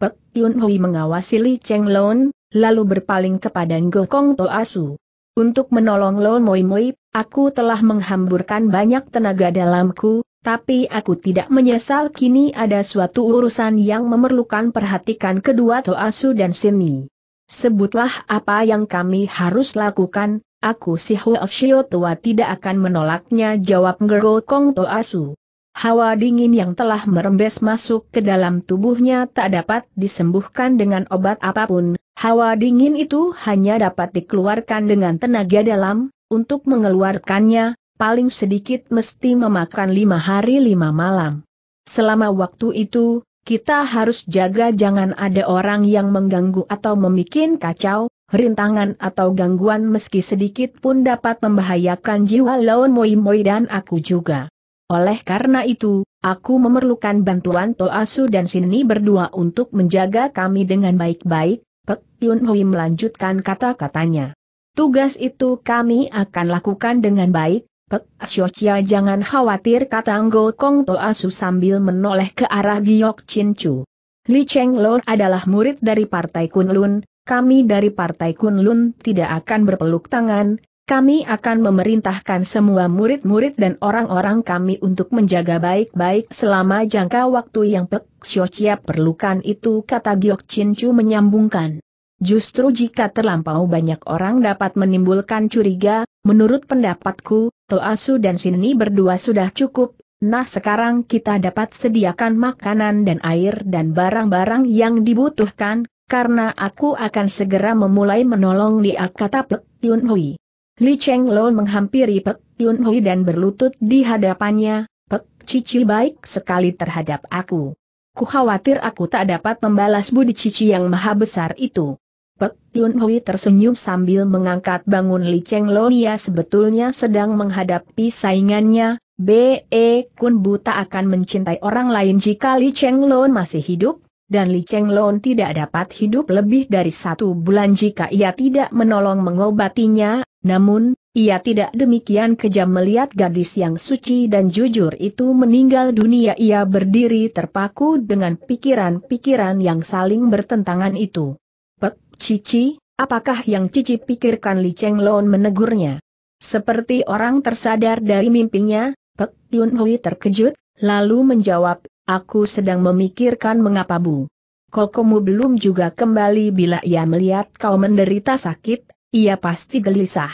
Pek Yun Hui mengawasi Li Cheng Lon, lalu berpaling kepada Ngokong Toasu. Untuk menolong Lo Moi Moi, aku telah menghamburkan banyak tenaga dalamku, tapi aku tidak menyesal kini ada suatu urusan yang memerlukan perhatikan kedua Toasu dan Sini. Sebutlah apa yang kami harus lakukan, aku si Huo Shio Tua tidak akan menolaknya jawab Ngokong Toasu. Hawa dingin yang telah merembes masuk ke dalam tubuhnya tak dapat disembuhkan dengan obat apapun. Hawa dingin itu hanya dapat dikeluarkan dengan tenaga dalam, untuk mengeluarkannya, paling sedikit mesti memakan lima hari lima malam. Selama waktu itu, kita harus jaga jangan ada orang yang mengganggu atau memikin kacau, rintangan atau gangguan meski sedikit pun dapat membahayakan jiwa Laun Moi Moi dan aku juga. Oleh karena itu, aku memerlukan bantuan Toasu dan Sini berdua untuk menjaga kami dengan baik-baik, Pek Yun Hui melanjutkan kata-katanya. Tugas itu kami akan lakukan dengan baik, Pek Xiochia jangan khawatir kata Anggo Kong Toasu sambil menoleh ke arah Giok Chin Chu. Li Cheng Lo adalah murid dari Partai Kunlun, kami dari Partai Kunlun tidak akan berpeluk tangan, kami akan memerintahkan semua murid-murid dan orang-orang kami untuk menjaga baik-baik selama jangka waktu yang Pek Xiaochia perlukan itu kata Giok Chin Chu menyambungkan. Justru jika terlampau banyak orang dapat menimbulkan curiga, menurut pendapatku, Toasu dan Sini berdua sudah cukup, nah sekarang kita dapat sediakan makanan dan air dan barang-barang yang dibutuhkan, karena aku akan segera memulai menolong dia kata Pek Yun Hui. Li Cheng Lo menghampiri Pek Yun Hui dan berlutut di hadapannya, Pek Cici baik sekali terhadap aku. Ku khawatir aku tak dapat membalas budi Cici yang maha besar itu. Pek Yun Hui tersenyum sambil mengangkat bangun Li Cheng Lo ia sebetulnya sedang menghadapi saingannya, B.E. E Kun Buta akan mencintai orang lain jika Li Cheng Lo masih hidup, dan Li Cheng Lon tidak dapat hidup lebih dari satu bulan jika ia tidak menolong mengobatinya, namun, ia tidak demikian kejam melihat gadis yang suci dan jujur itu meninggal dunia ia berdiri terpaku dengan pikiran-pikiran yang saling bertentangan itu. Pek, Cici, apakah yang Cici pikirkan Li Cheng Lon menegurnya? Seperti orang tersadar dari mimpinya, Pek Yun Hui terkejut, lalu menjawab, Aku sedang memikirkan mengapa Bu. Kokomu belum juga kembali bila ia melihat kau menderita sakit, ia pasti gelisah.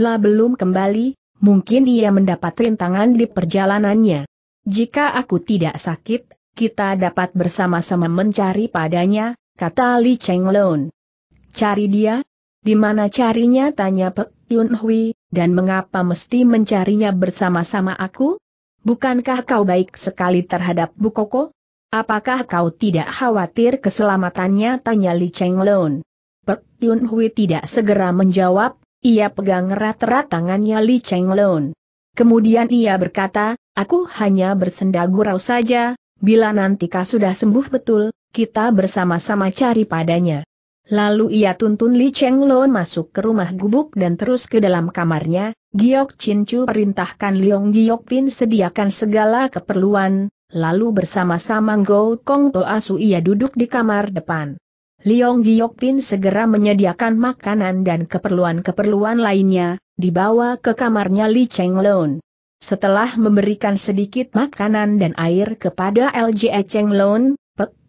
Lah belum kembali, mungkin ia mendapat rintangan di perjalanannya. Jika aku tidak sakit, kita dapat bersama-sama mencari padanya, kata Li Cheng Chenglun. Cari dia? Di mana carinya tanya Pek Yun Hui, dan mengapa mesti mencarinya bersama-sama aku? Bukankah kau baik sekali terhadap Bukoko? Apakah kau tidak khawatir keselamatannya? Tanya Li Cheng Loon. Pek Yun Hui tidak segera menjawab, ia pegang erat-erat tangannya Li Cheng Loon. Kemudian ia berkata, aku hanya bersenda gurau saja, bila nanti kau sudah sembuh betul, kita bersama-sama cari padanya. Lalu ia tuntun Li Cheng Lon masuk ke rumah gubuk dan terus ke dalam kamarnya, Giok Chin Chu perintahkan Leong Giok Pin sediakan segala keperluan, lalu bersama-sama Go Kong To Asu ia duduk di kamar depan. Leong Giok Pin segera menyediakan makanan dan keperluan-keperluan lainnya, dibawa ke kamarnya Li Cheng Lon. Setelah memberikan sedikit makanan dan air kepada LJ e Cheng Lon,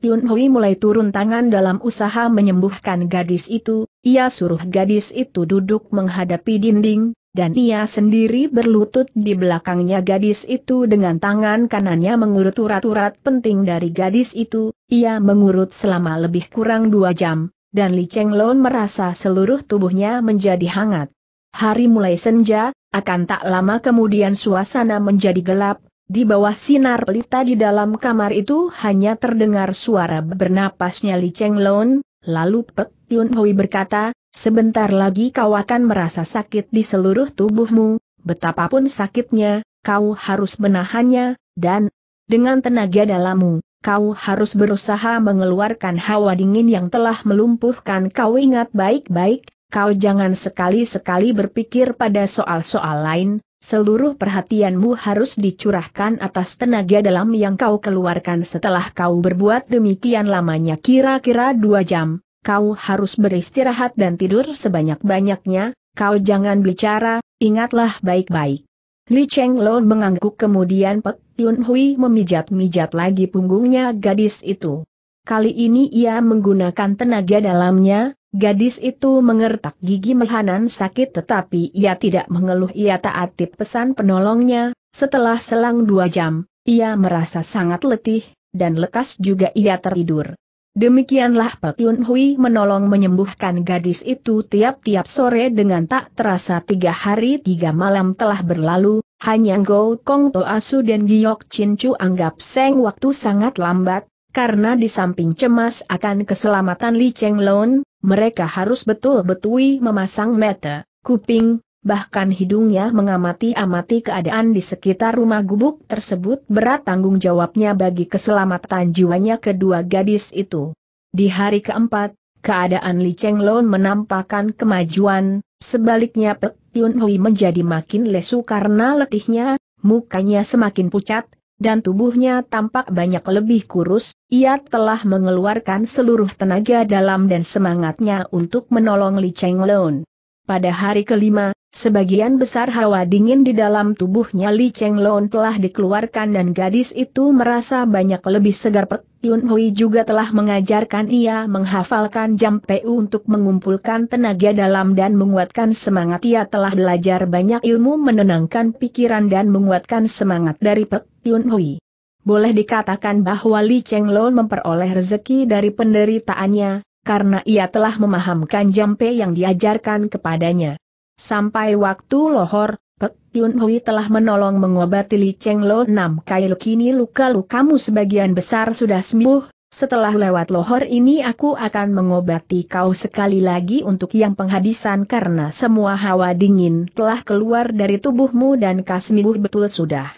Yun Hui mulai turun tangan dalam usaha menyembuhkan gadis itu, ia suruh gadis itu duduk menghadapi dinding, dan ia sendiri berlutut di belakangnya gadis itu dengan tangan kanannya mengurut urat-urat penting dari gadis itu, ia mengurut selama lebih kurang dua jam, dan Li Cheng Lon merasa seluruh tubuhnya menjadi hangat. Hari mulai senja, akan tak lama kemudian suasana menjadi gelap, di bawah sinar pelita di dalam kamar itu hanya terdengar suara bernapasnya Li Cheng Lon, lalu Pek Yun Hui berkata, sebentar lagi kau akan merasa sakit di seluruh tubuhmu, betapapun sakitnya, kau harus menahannya, dan dengan tenaga dalammu, kau harus berusaha mengeluarkan hawa dingin yang telah melumpuhkan kau ingat baik-baik, kau jangan sekali-sekali berpikir pada soal-soal lain, seluruh perhatianmu harus dicurahkan atas tenaga dalam yang kau keluarkan setelah kau berbuat demikian lamanya kira-kira dua jam, kau harus beristirahat dan tidur sebanyak-banyaknya, kau jangan bicara, ingatlah baik-baik. Li Cheng Lo mengangguk kemudian Pek Yun Hui memijat-mijat lagi punggungnya gadis itu. Kali ini ia menggunakan tenaga dalamnya, Gadis itu mengertak gigi mehanan sakit tetapi ia tidak mengeluh ia taati pesan penolongnya, setelah selang dua jam, ia merasa sangat letih, dan lekas juga ia tertidur. Demikianlah Pak Yun Hui menolong menyembuhkan gadis itu tiap-tiap sore dengan tak terasa tiga hari tiga malam telah berlalu, hanya Go Kong To Asu dan Giok Chin Chu anggap seng waktu sangat lambat, karena di samping cemas akan keselamatan Li Cheng Lon, mereka harus betul-betul memasang mata, kuping, bahkan hidungnya mengamati-amati keadaan di sekitar rumah gubuk tersebut berat tanggung jawabnya bagi keselamatan jiwanya kedua gadis itu. Di hari keempat, keadaan Li Cheng Lon menampakkan kemajuan, sebaliknya Pek Yun Hui menjadi makin lesu karena letihnya, mukanya semakin pucat, dan tubuhnya tampak banyak lebih kurus, ia telah mengeluarkan seluruh tenaga dalam dan semangatnya untuk menolong Li Cheng Lun. Pada hari kelima, Sebagian besar hawa dingin di dalam tubuhnya Li Cheng Lon telah dikeluarkan dan gadis itu merasa banyak lebih segar Pek Yun Hui juga telah mengajarkan ia menghafalkan jam PU untuk mengumpulkan tenaga dalam dan menguatkan semangat ia telah belajar banyak ilmu menenangkan pikiran dan menguatkan semangat dari Pek Yun Hui. Boleh dikatakan bahwa Li Cheng Lon memperoleh rezeki dari penderitaannya, karena ia telah memahamkan jampe yang diajarkan kepadanya. Sampai waktu lohor, Pek Yun Hui telah menolong mengobati Li Cheng Lo Nam Kail kini luka-lukamu sebagian besar sudah sembuh, setelah lewat lohor ini aku akan mengobati kau sekali lagi untuk yang penghabisan karena semua hawa dingin telah keluar dari tubuhmu dan kasmibuh betul sudah.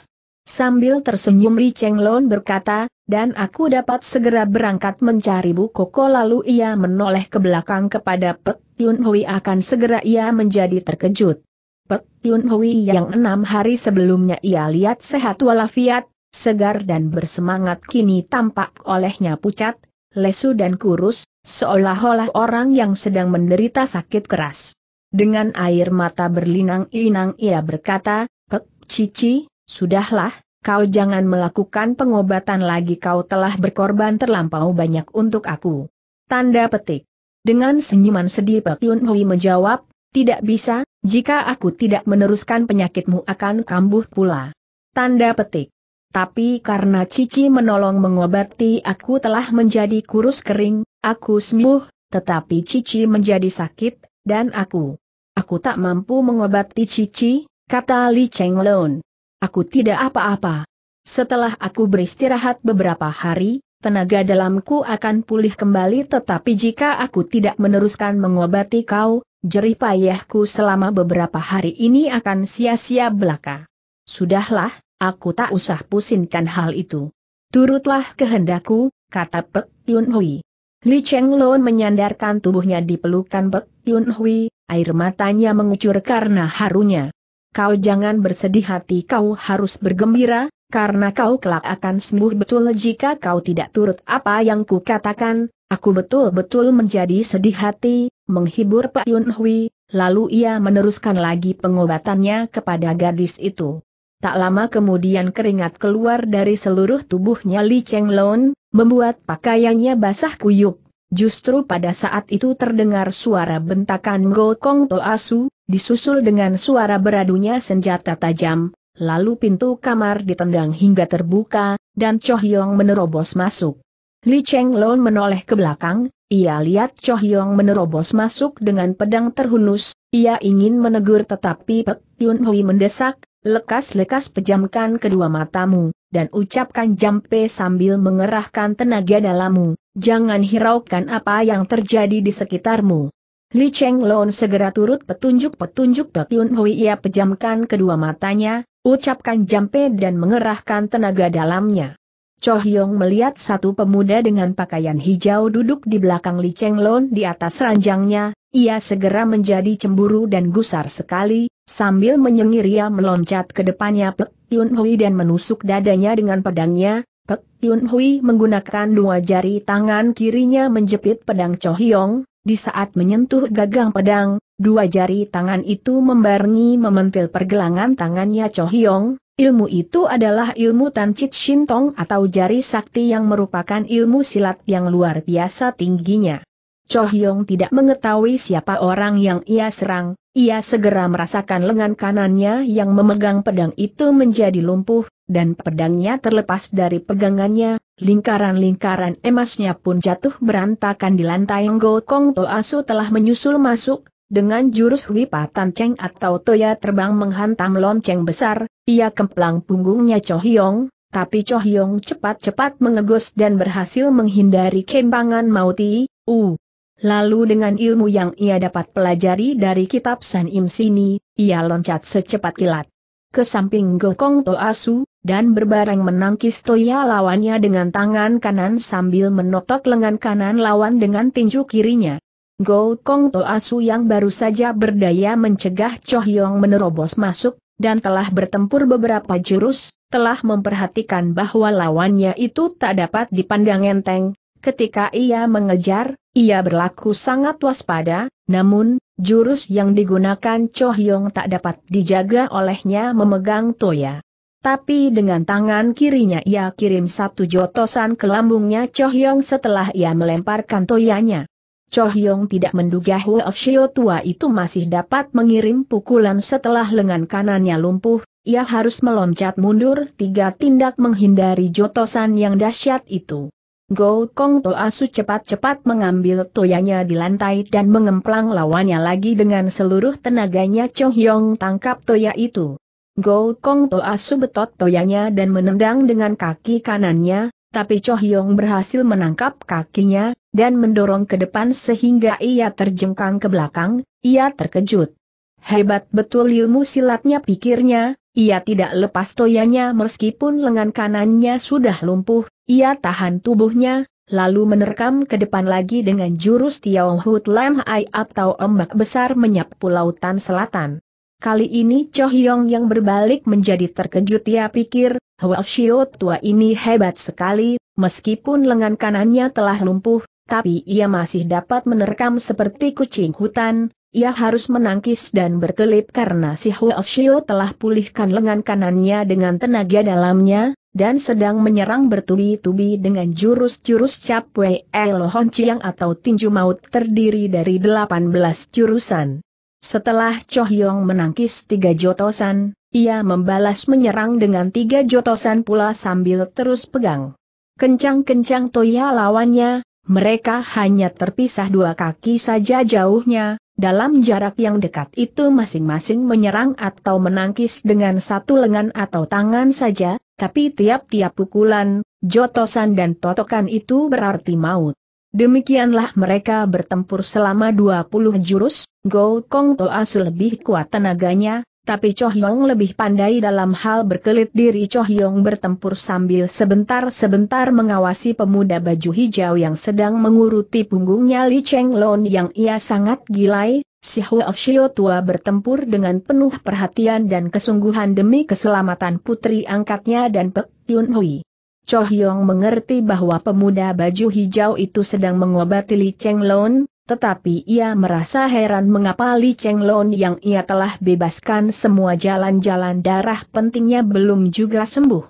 Sambil tersenyum Li Cheng Lon berkata, dan aku dapat segera berangkat mencari Bu Koko lalu ia menoleh ke belakang kepada Pek Yun Hui akan segera ia menjadi terkejut. Pek Yun Hui yang enam hari sebelumnya ia lihat sehat walafiat, segar dan bersemangat kini tampak olehnya pucat, lesu dan kurus, seolah-olah orang yang sedang menderita sakit keras. Dengan air mata berlinang-inang ia berkata, Pek Cici, sudahlah, kau jangan melakukan pengobatan lagi kau telah berkorban terlampau banyak untuk aku. Tanda petik. Dengan senyuman sedih Pak Yun Hui menjawab, tidak bisa, jika aku tidak meneruskan penyakitmu akan kambuh pula. Tanda petik. Tapi karena Cici menolong mengobati aku telah menjadi kurus kering, aku sembuh, tetapi Cici menjadi sakit, dan aku. Aku tak mampu mengobati Cici, kata Li Cheng Lon. Aku tidak apa-apa. Setelah aku beristirahat beberapa hari, tenaga dalamku akan pulih kembali tetapi jika aku tidak meneruskan mengobati kau, jerih payahku selama beberapa hari ini akan sia-sia belaka. Sudahlah, aku tak usah pusingkan hal itu. Turutlah kehendakku, kata Pek Yun Hui. Li Cheng Lon menyandarkan tubuhnya di pelukan Pek Yun Hui, air matanya mengucur karena harunya. Kau jangan bersedih hati kau harus bergembira, karena kau kelak akan sembuh betul jika kau tidak turut apa yang kukatakan, aku betul-betul menjadi sedih hati, menghibur Pak Yun Hui, lalu ia meneruskan lagi pengobatannya kepada gadis itu. Tak lama kemudian keringat keluar dari seluruh tubuhnya Li Cheng Lon, membuat pakaiannya basah kuyup. Justru pada saat itu terdengar suara bentakan Go Kong To Asu, disusul dengan suara beradunya senjata tajam, Lalu pintu kamar ditendang hingga terbuka, dan Cho Hyong menerobos masuk. Li Cheng Lon menoleh ke belakang, ia lihat Cho Hyong menerobos masuk dengan pedang terhunus, ia ingin menegur tetapi Pek Yun Hui mendesak, lekas-lekas pejamkan kedua matamu, dan ucapkan jampe sambil mengerahkan tenaga dalammu, jangan hiraukan apa yang terjadi di sekitarmu. Li Cheng Lon segera turut petunjuk-petunjuk Pek Yun Hui ia pejamkan kedua matanya, ucapkan Jampe dan mengerahkan tenaga dalamnya. Choh Yong melihat satu pemuda dengan pakaian hijau duduk di belakang Li Cheng Lon di atas ranjangnya, ia segera menjadi cemburu dan gusar sekali, sambil menyengir ia meloncat ke depannya Pek Yun Hui dan menusuk dadanya dengan pedangnya, Pek Yun Hui menggunakan dua jari tangan kirinya menjepit pedang Choh Yong, di saat menyentuh gagang pedang, Dua jari tangan itu membarengi mementil pergelangan tangannya Cho Hyong, ilmu itu adalah ilmu Tan Chit Tong atau jari sakti yang merupakan ilmu silat yang luar biasa tingginya. Cho Hyong tidak mengetahui siapa orang yang ia serang, ia segera merasakan lengan kanannya yang memegang pedang itu menjadi lumpuh, dan pedangnya terlepas dari pegangannya, lingkaran-lingkaran emasnya pun jatuh berantakan di lantai Ngo Kong Su telah menyusul masuk, dengan jurus Wipa ceng atau toya terbang menghantam lonceng besar, ia kemplang punggungnya yong, tapi yong cepat-cepat mengegus dan berhasil menghindari kembangan Mauti, U. Lalu dengan ilmu yang ia dapat pelajari dari kitab San Im Sini, ia loncat secepat kilat. Ke samping Gokong Asu dan berbareng menangkis Toya lawannya dengan tangan kanan sambil menotok lengan kanan lawan dengan tinju kirinya. Go Kong Toasu yang baru saja berdaya mencegah Cho Hyong menerobos masuk, dan telah bertempur beberapa jurus, telah memperhatikan bahwa lawannya itu tak dapat dipandang enteng. Ketika ia mengejar, ia berlaku sangat waspada, namun, jurus yang digunakan Cho Hyong tak dapat dijaga olehnya memegang Toya. Tapi dengan tangan kirinya ia kirim satu jotosan ke lambungnya Cho Hyong setelah ia melemparkan Toyanya. Cho Hyong tidak menduga Huo Shio tua itu masih dapat mengirim pukulan setelah lengan kanannya lumpuh, ia harus meloncat mundur tiga tindak menghindari jotosan yang dahsyat itu. Go Kong Asu cepat-cepat mengambil toyanya di lantai dan mengemplang lawannya lagi dengan seluruh tenaganya Cho Hyong tangkap toya itu. Go Kong Asu betot toyanya dan menendang dengan kaki kanannya, tapi Cho Hyong berhasil menangkap kakinya, dan mendorong ke depan sehingga ia terjengkang ke belakang, ia terkejut. Hebat betul ilmu silatnya pikirnya, ia tidak lepas toyanya meskipun lengan kanannya sudah lumpuh, ia tahan tubuhnya, lalu menerkam ke depan lagi dengan jurus Tiao Hut Lam Hai atau ombak besar menyapu lautan selatan. Kali ini Cho Hyong yang berbalik menjadi terkejut ia pikir, Huashio tua ini hebat sekali, meskipun lengan kanannya telah lumpuh, tapi ia masih dapat menerkam seperti kucing hutan, ia harus menangkis dan berkelip karena si Huashio telah pulihkan lengan kanannya dengan tenaga dalamnya, dan sedang menyerang bertubi-tubi dengan jurus-jurus cap Wei Lohonciang atau tinju maut terdiri dari 18 jurusan. Setelah Cho Yong menangkis tiga jotosan, ia membalas menyerang dengan tiga jotosan pula sambil terus pegang. Kencang-kencang Toya lawannya, mereka hanya terpisah dua kaki saja jauhnya, dalam jarak yang dekat itu masing-masing menyerang atau menangkis dengan satu lengan atau tangan saja, tapi tiap-tiap pukulan, jotosan dan totokan itu berarti maut. Demikianlah mereka bertempur selama 20 jurus, Go Kong Toa lebih kuat tenaganya, tapi Cho Hyong lebih pandai dalam hal berkelit diri Cho Hyong bertempur sambil sebentar-sebentar mengawasi pemuda baju hijau yang sedang menguruti punggungnya Li Cheng Lon yang ia sangat gilai, si Huo Xiao tua bertempur dengan penuh perhatian dan kesungguhan demi keselamatan putri angkatnya dan Pek Yun Hui. Cho Hyong mengerti bahwa pemuda baju hijau itu sedang mengobati Li Cheng Lon, tetapi ia merasa heran mengapa Li Cheng Lon yang ia telah bebaskan semua jalan-jalan darah pentingnya belum juga sembuh.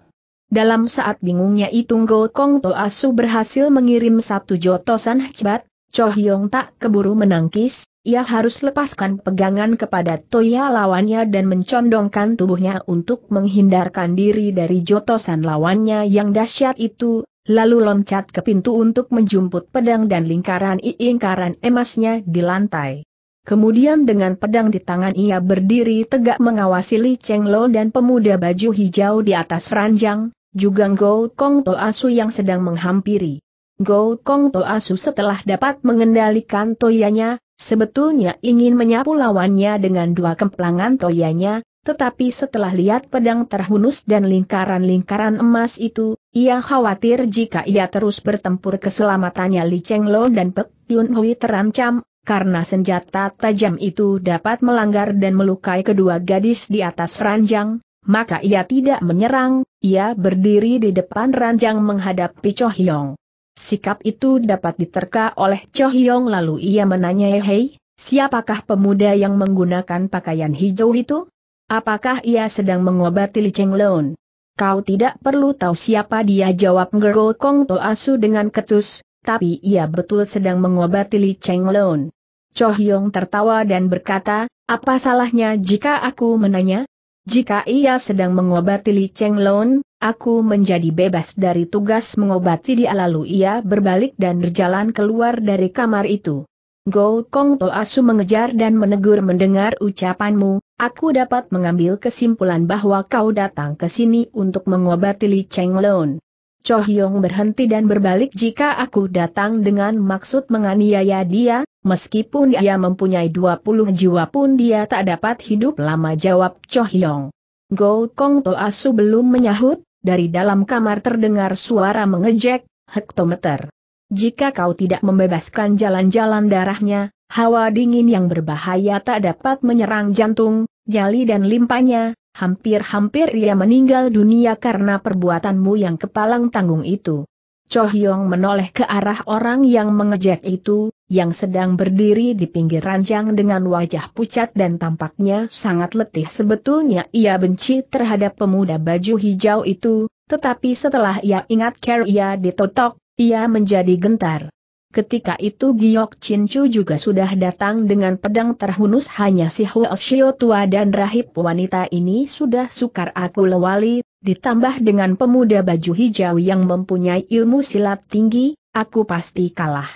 Dalam saat bingungnya itu Go Kong Toasu berhasil mengirim satu jotosan hebat, Cho Hyong tak keburu menangkis, ia harus lepaskan pegangan kepada Toya lawannya dan mencondongkan tubuhnya untuk menghindarkan diri dari jotosan lawannya yang dahsyat itu, lalu loncat ke pintu untuk menjumput pedang dan lingkaran lingkaran emasnya di lantai. Kemudian dengan pedang di tangan ia berdiri tegak mengawasi Li Cheng Lo dan pemuda baju hijau di atas ranjang, juga Go Kong To Asu yang sedang menghampiri. Go Kong To Asu setelah dapat mengendalikan toyanya, sebetulnya ingin menyapu lawannya dengan dua kemplangan toyanya, tetapi setelah lihat pedang terhunus dan lingkaran-lingkaran emas itu, ia khawatir jika ia terus bertempur keselamatannya Li Cheng Lo dan Pek Yun Hui terancam, karena senjata tajam itu dapat melanggar dan melukai kedua gadis di atas ranjang, maka ia tidak menyerang, ia berdiri di depan ranjang menghadapi Cho Hyong. Sikap itu dapat diterka oleh Cho Hyong lalu ia menanyai Hei, siapakah pemuda yang menggunakan pakaian hijau itu? Apakah ia sedang mengobati Li Cheng Lon? Kau tidak perlu tahu siapa dia jawab Gergo Kong Toasu dengan ketus, tapi ia betul sedang mengobati Li Cheng Lon. Cho Hyong tertawa dan berkata, apa salahnya jika aku menanya? Jika ia sedang mengobati Li Cheng Lon, aku menjadi bebas dari tugas mengobati dia lalu ia berbalik dan berjalan keluar dari kamar itu. Go Kong Toasu mengejar dan menegur mendengar ucapanmu, aku dapat mengambil kesimpulan bahwa kau datang ke sini untuk mengobati Li Cheng Lon. Cho Hyong berhenti dan berbalik jika aku datang dengan maksud menganiaya dia, meskipun dia mempunyai 20 jiwa pun dia tak dapat hidup lama jawab Cho Hyong. Go Kong Toasu belum menyahut, dari dalam kamar terdengar suara mengejek, hektometer. Jika kau tidak membebaskan jalan-jalan darahnya, hawa dingin yang berbahaya tak dapat menyerang jantung, jali dan limpanya, hampir-hampir ia meninggal dunia karena perbuatanmu yang kepalang tanggung itu. Cho Hyong menoleh ke arah orang yang mengejek itu, yang sedang berdiri di pinggir ranjang dengan wajah pucat dan tampaknya sangat letih. Sebetulnya ia benci terhadap pemuda baju hijau itu, tetapi setelah ia ingat ia ditotok, ia menjadi gentar. Ketika itu Giok Chin Chu juga sudah datang dengan pedang terhunus hanya si Huo Shio tua dan rahib wanita ini sudah sukar aku lewali, ditambah dengan pemuda baju hijau yang mempunyai ilmu silat tinggi, aku pasti kalah.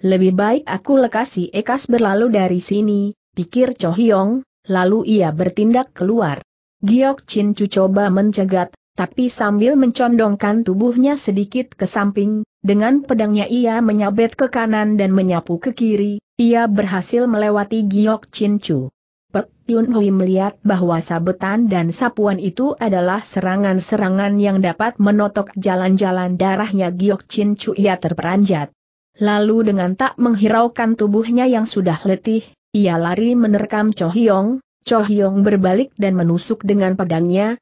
Lebih baik aku lekasi ekas berlalu dari sini, pikir Cho Hyong, lalu ia bertindak keluar. Giok Chin Chu coba mencegat, tapi sambil mencondongkan tubuhnya sedikit ke samping, dengan pedangnya ia menyabet ke kanan dan menyapu ke kiri, ia berhasil melewati Giok Chin Chu. Pek Yun Hui melihat bahwa sabetan dan sapuan itu adalah serangan-serangan yang dapat menotok jalan-jalan darahnya Giok Chin Chu ia terperanjat. Lalu dengan tak menghiraukan tubuhnya yang sudah letih, ia lari menerkam Cho Hyong, Cho Hyong berbalik dan menusuk dengan pedangnya,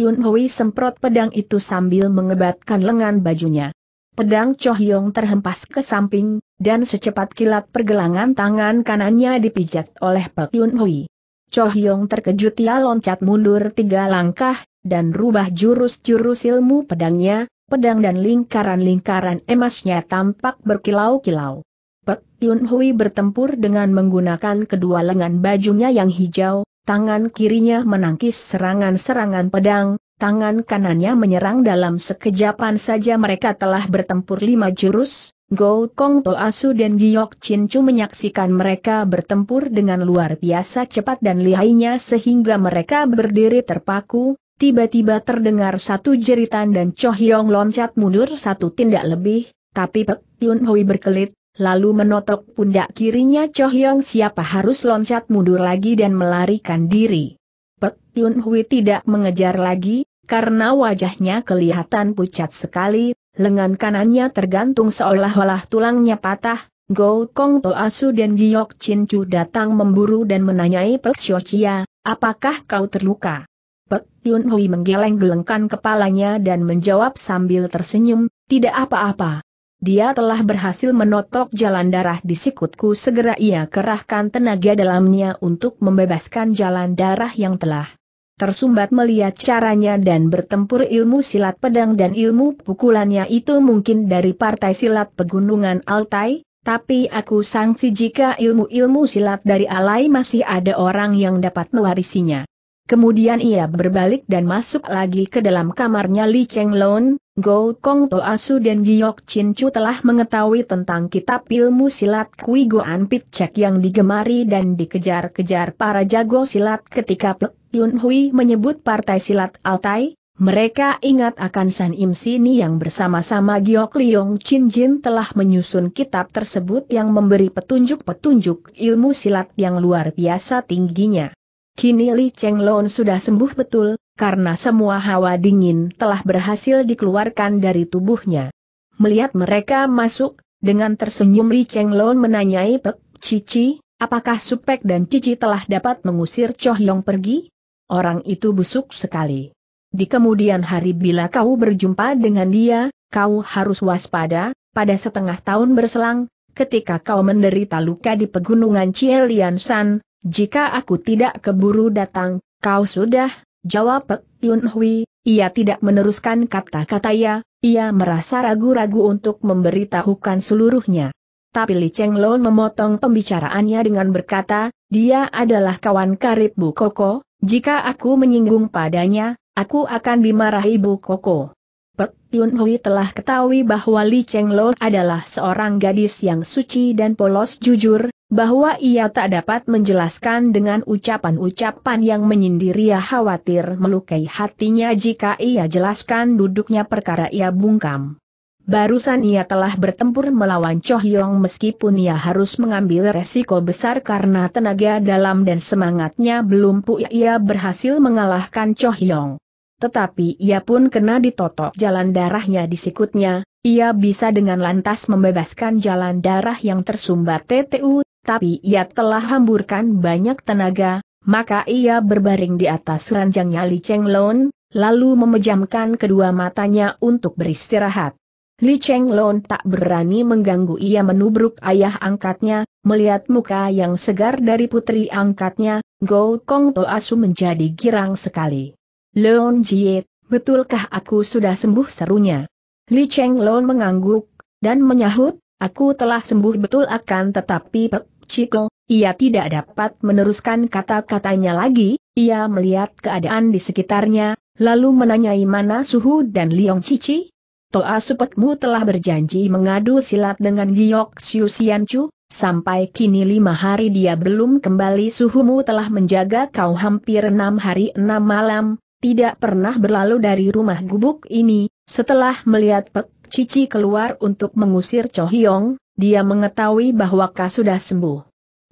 Yun Hui semprot pedang itu sambil mengebatkan lengan bajunya. Pedang Cho Hyong terhempas ke samping, dan secepat kilat pergelangan tangan kanannya dipijat oleh Pak Yun Hui. Cho Hyong terkejut ia loncat mundur tiga langkah, dan rubah jurus-jurus ilmu pedangnya, pedang dan lingkaran-lingkaran emasnya tampak berkilau-kilau. Pak Yun Hui bertempur dengan menggunakan kedua lengan bajunya yang hijau, tangan kirinya menangkis serangan-serangan pedang, tangan kanannya menyerang dalam sekejapan saja mereka telah bertempur lima jurus, Go Kong Asu dan Giok Chin Chu menyaksikan mereka bertempur dengan luar biasa cepat dan lihainya sehingga mereka berdiri terpaku, tiba-tiba terdengar satu jeritan dan Cho Hyong loncat mundur satu tindak lebih, tapi Pek Yun Hui berkelit, lalu menotok pundak kirinya Cho Yong siapa harus loncat mundur lagi dan melarikan diri. Pek Yun Hui tidak mengejar lagi, karena wajahnya kelihatan pucat sekali, lengan kanannya tergantung seolah-olah tulangnya patah, Go Kong To Asu dan Giok Chin Chu datang memburu dan menanyai Pek Shou Chia, apakah kau terluka? Pek Yun Hui menggeleng-gelengkan kepalanya dan menjawab sambil tersenyum, tidak apa-apa, dia telah berhasil menotok jalan darah di sikutku segera ia kerahkan tenaga dalamnya untuk membebaskan jalan darah yang telah tersumbat melihat caranya dan bertempur ilmu silat pedang dan ilmu pukulannya itu mungkin dari partai silat pegunungan Altai, tapi aku sangsi jika ilmu-ilmu silat dari alai masih ada orang yang dapat mewarisinya. Kemudian ia berbalik dan masuk lagi ke dalam kamarnya Li Cheng Lone, Go Kong Asu dan Giok Chin Chu telah mengetahui tentang kitab ilmu silat Kui Goan pit Pitcek yang digemari dan dikejar-kejar para jago silat ketika Pek Yun Hui menyebut partai silat Altai, mereka ingat akan San Im Sini yang bersama-sama Giok Liong Chin Jin telah menyusun kitab tersebut yang memberi petunjuk-petunjuk ilmu silat yang luar biasa tingginya. Kini Li Chenglon sudah sembuh betul, karena semua hawa dingin telah berhasil dikeluarkan dari tubuhnya. Melihat mereka masuk, dengan tersenyum Li Chenglon menanyai Pek Cici, apakah Supek dan Cici telah dapat mengusir Choh Yong pergi? Orang itu busuk sekali. Di kemudian hari bila kau berjumpa dengan dia, kau harus waspada, pada setengah tahun berselang, ketika kau menderita luka di pegunungan Chielian San, jika aku tidak keburu datang, kau sudah, jawab Pek Yun Hui, ia tidak meneruskan kata-kata ya, ia merasa ragu-ragu untuk memberitahukan seluruhnya. Tapi Li Cheng Lon memotong pembicaraannya dengan berkata, dia adalah kawan karib Bu Koko, jika aku menyinggung padanya, aku akan dimarahi Bu Koko. Pek Yun Hui telah ketahui bahwa Li Cheng Lo adalah seorang gadis yang suci dan polos jujur, bahwa ia tak dapat menjelaskan dengan ucapan-ucapan yang menyindir ia khawatir melukai hatinya jika ia jelaskan duduknya perkara ia bungkam. Barusan ia telah bertempur melawan Choh Yong meskipun ia harus mengambil resiko besar karena tenaga dalam dan semangatnya belum pu ia berhasil mengalahkan Choh Yong. Tetapi ia pun kena ditotok jalan darahnya di sikutnya, ia bisa dengan lantas membebaskan jalan darah yang tersumbat TTU, tapi ia telah hamburkan banyak tenaga, maka ia berbaring di atas ranjangnya Li Cheng Lon, lalu memejamkan kedua matanya untuk beristirahat. Li Cheng Lon tak berani mengganggu ia menubruk ayah angkatnya, melihat muka yang segar dari putri angkatnya, Go Kong asu menjadi girang sekali. Leon Jie, betulkah aku sudah sembuh serunya? Li Cheng Lon mengangguk, dan menyahut, aku telah sembuh betul akan tetapi Pek Ciklo, ia tidak dapat meneruskan kata-katanya lagi, ia melihat keadaan di sekitarnya, lalu menanyai mana Suhu dan Liong Cici. Toa Supekmu telah berjanji mengadu silat dengan Giyok Siu Chu, sampai kini lima hari dia belum kembali Suhumu telah menjaga kau hampir enam hari enam malam, tidak pernah berlalu dari rumah gubuk ini, setelah melihat Pek Cici keluar untuk mengusir Cho Hyong, dia mengetahui bahwa Ka sudah sembuh.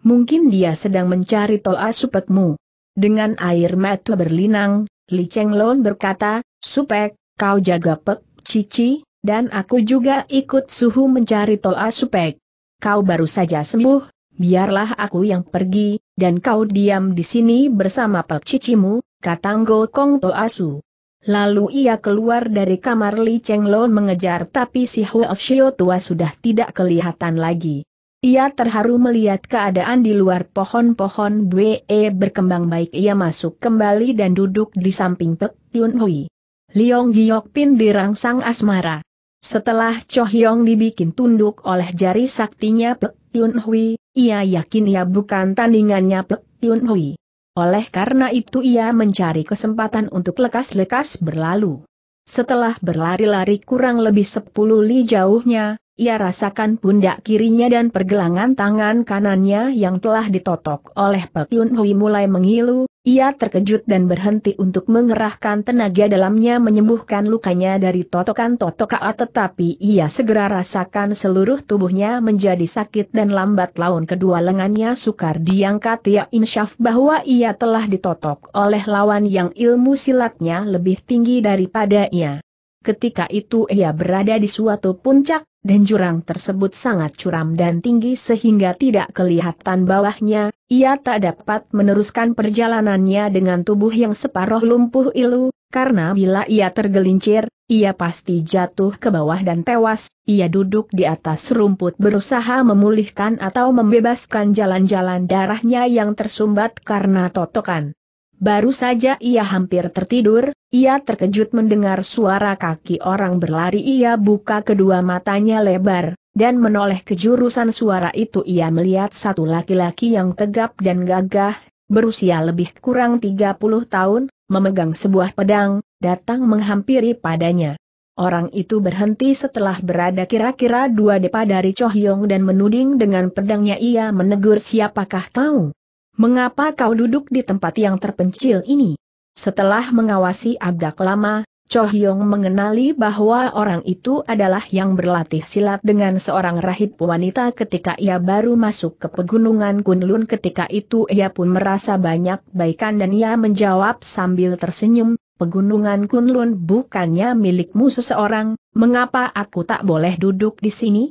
Mungkin dia sedang mencari Toa Supekmu. Dengan air mata berlinang, Li Cheng berkata, Supek, kau jaga Pek Cici, dan aku juga ikut suhu mencari Toa Supek. Kau baru saja sembuh, biarlah aku yang pergi, dan kau diam di sini bersama pek cicimu, Katanggo Kong To asu. Lalu ia keluar dari kamar Li Cheng Lo mengejar tapi si Huo Shio tua sudah tidak kelihatan lagi. Ia terharu melihat keadaan di luar pohon-pohon Bwe e berkembang baik ia masuk kembali dan duduk di samping Pek Yun Hui. Liong Giok Pin dirangsang asmara. Setelah Cho Hyong dibikin tunduk oleh jari saktinya Pek Yun Hui, ia yakin ia bukan tandingannya Pek Yun Hui. Oleh karena itu ia mencari kesempatan untuk lekas-lekas berlalu. Setelah berlari-lari kurang lebih sepuluh li jauhnya, ia rasakan pundak kirinya dan pergelangan tangan kanannya yang telah ditotok oleh Pek Yun Hui mulai mengilu, ia terkejut dan berhenti untuk mengerahkan tenaga dalamnya menyembuhkan lukanya dari totokan totoka tetapi ia segera rasakan seluruh tubuhnya menjadi sakit dan lambat laun kedua lengannya sukar diangkat ia insyaf bahwa ia telah ditotok oleh lawan yang ilmu silatnya lebih tinggi daripada ia. Ketika itu ia berada di suatu puncak, dan jurang tersebut sangat curam dan tinggi sehingga tidak kelihatan bawahnya, ia tak dapat meneruskan perjalanannya dengan tubuh yang separuh lumpuh ilu, karena bila ia tergelincir, ia pasti jatuh ke bawah dan tewas, ia duduk di atas rumput berusaha memulihkan atau membebaskan jalan-jalan darahnya yang tersumbat karena totokan. Baru saja ia hampir tertidur, ia terkejut mendengar suara kaki orang berlari ia buka kedua matanya lebar, dan menoleh ke jurusan suara itu ia melihat satu laki-laki yang tegap dan gagah, berusia lebih kurang 30 tahun, memegang sebuah pedang, datang menghampiri padanya. Orang itu berhenti setelah berada kira-kira dua depa dari Chohyong dan menuding dengan pedangnya ia menegur siapakah kau. Mengapa kau duduk di tempat yang terpencil ini? Setelah mengawasi agak lama, Cho Hyong mengenali bahwa orang itu adalah yang berlatih silat dengan seorang rahib wanita ketika ia baru masuk ke pegunungan Kunlun ketika itu ia pun merasa banyak baikan dan ia menjawab sambil tersenyum, pegunungan Kunlun bukannya milikmu seseorang, mengapa aku tak boleh duduk di sini?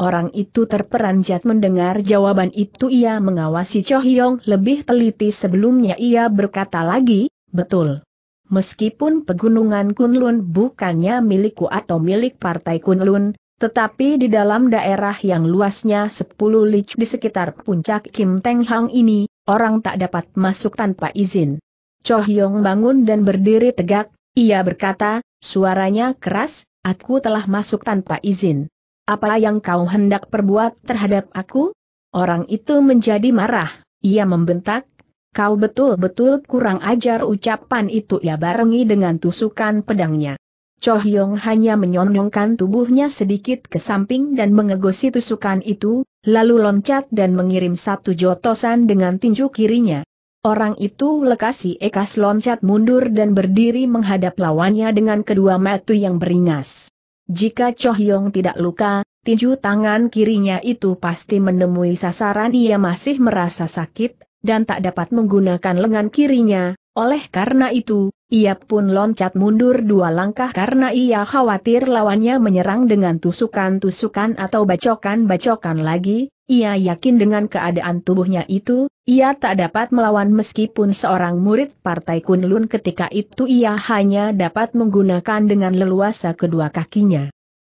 Orang itu terperanjat mendengar jawaban itu ia mengawasi Cho Hyong lebih teliti sebelumnya ia berkata lagi, betul. Meskipun pegunungan Kunlun bukannya milikku atau milik partai Kunlun, tetapi di dalam daerah yang luasnya 10 lic di sekitar puncak Kim Teng Hang ini, orang tak dapat masuk tanpa izin. Cho Hyong bangun dan berdiri tegak, ia berkata, suaranya keras, aku telah masuk tanpa izin apa yang kau hendak perbuat terhadap aku? Orang itu menjadi marah, ia membentak, kau betul-betul kurang ajar ucapan itu ya barengi dengan tusukan pedangnya. Cho Hyong hanya menyonyongkan tubuhnya sedikit ke samping dan mengegosi tusukan itu, lalu loncat dan mengirim satu jotosan dengan tinju kirinya. Orang itu lekasi ekas loncat mundur dan berdiri menghadap lawannya dengan kedua mata yang beringas. Jika Chohyong tidak luka, tinju tangan kirinya itu pasti menemui sasaran ia masih merasa sakit, dan tak dapat menggunakan lengan kirinya, oleh karena itu, ia pun loncat mundur dua langkah karena ia khawatir lawannya menyerang dengan tusukan-tusukan atau bacokan-bacokan lagi, ia yakin dengan keadaan tubuhnya itu, ia tak dapat melawan meskipun seorang murid partai Kunlun ketika itu ia hanya dapat menggunakan dengan leluasa kedua kakinya.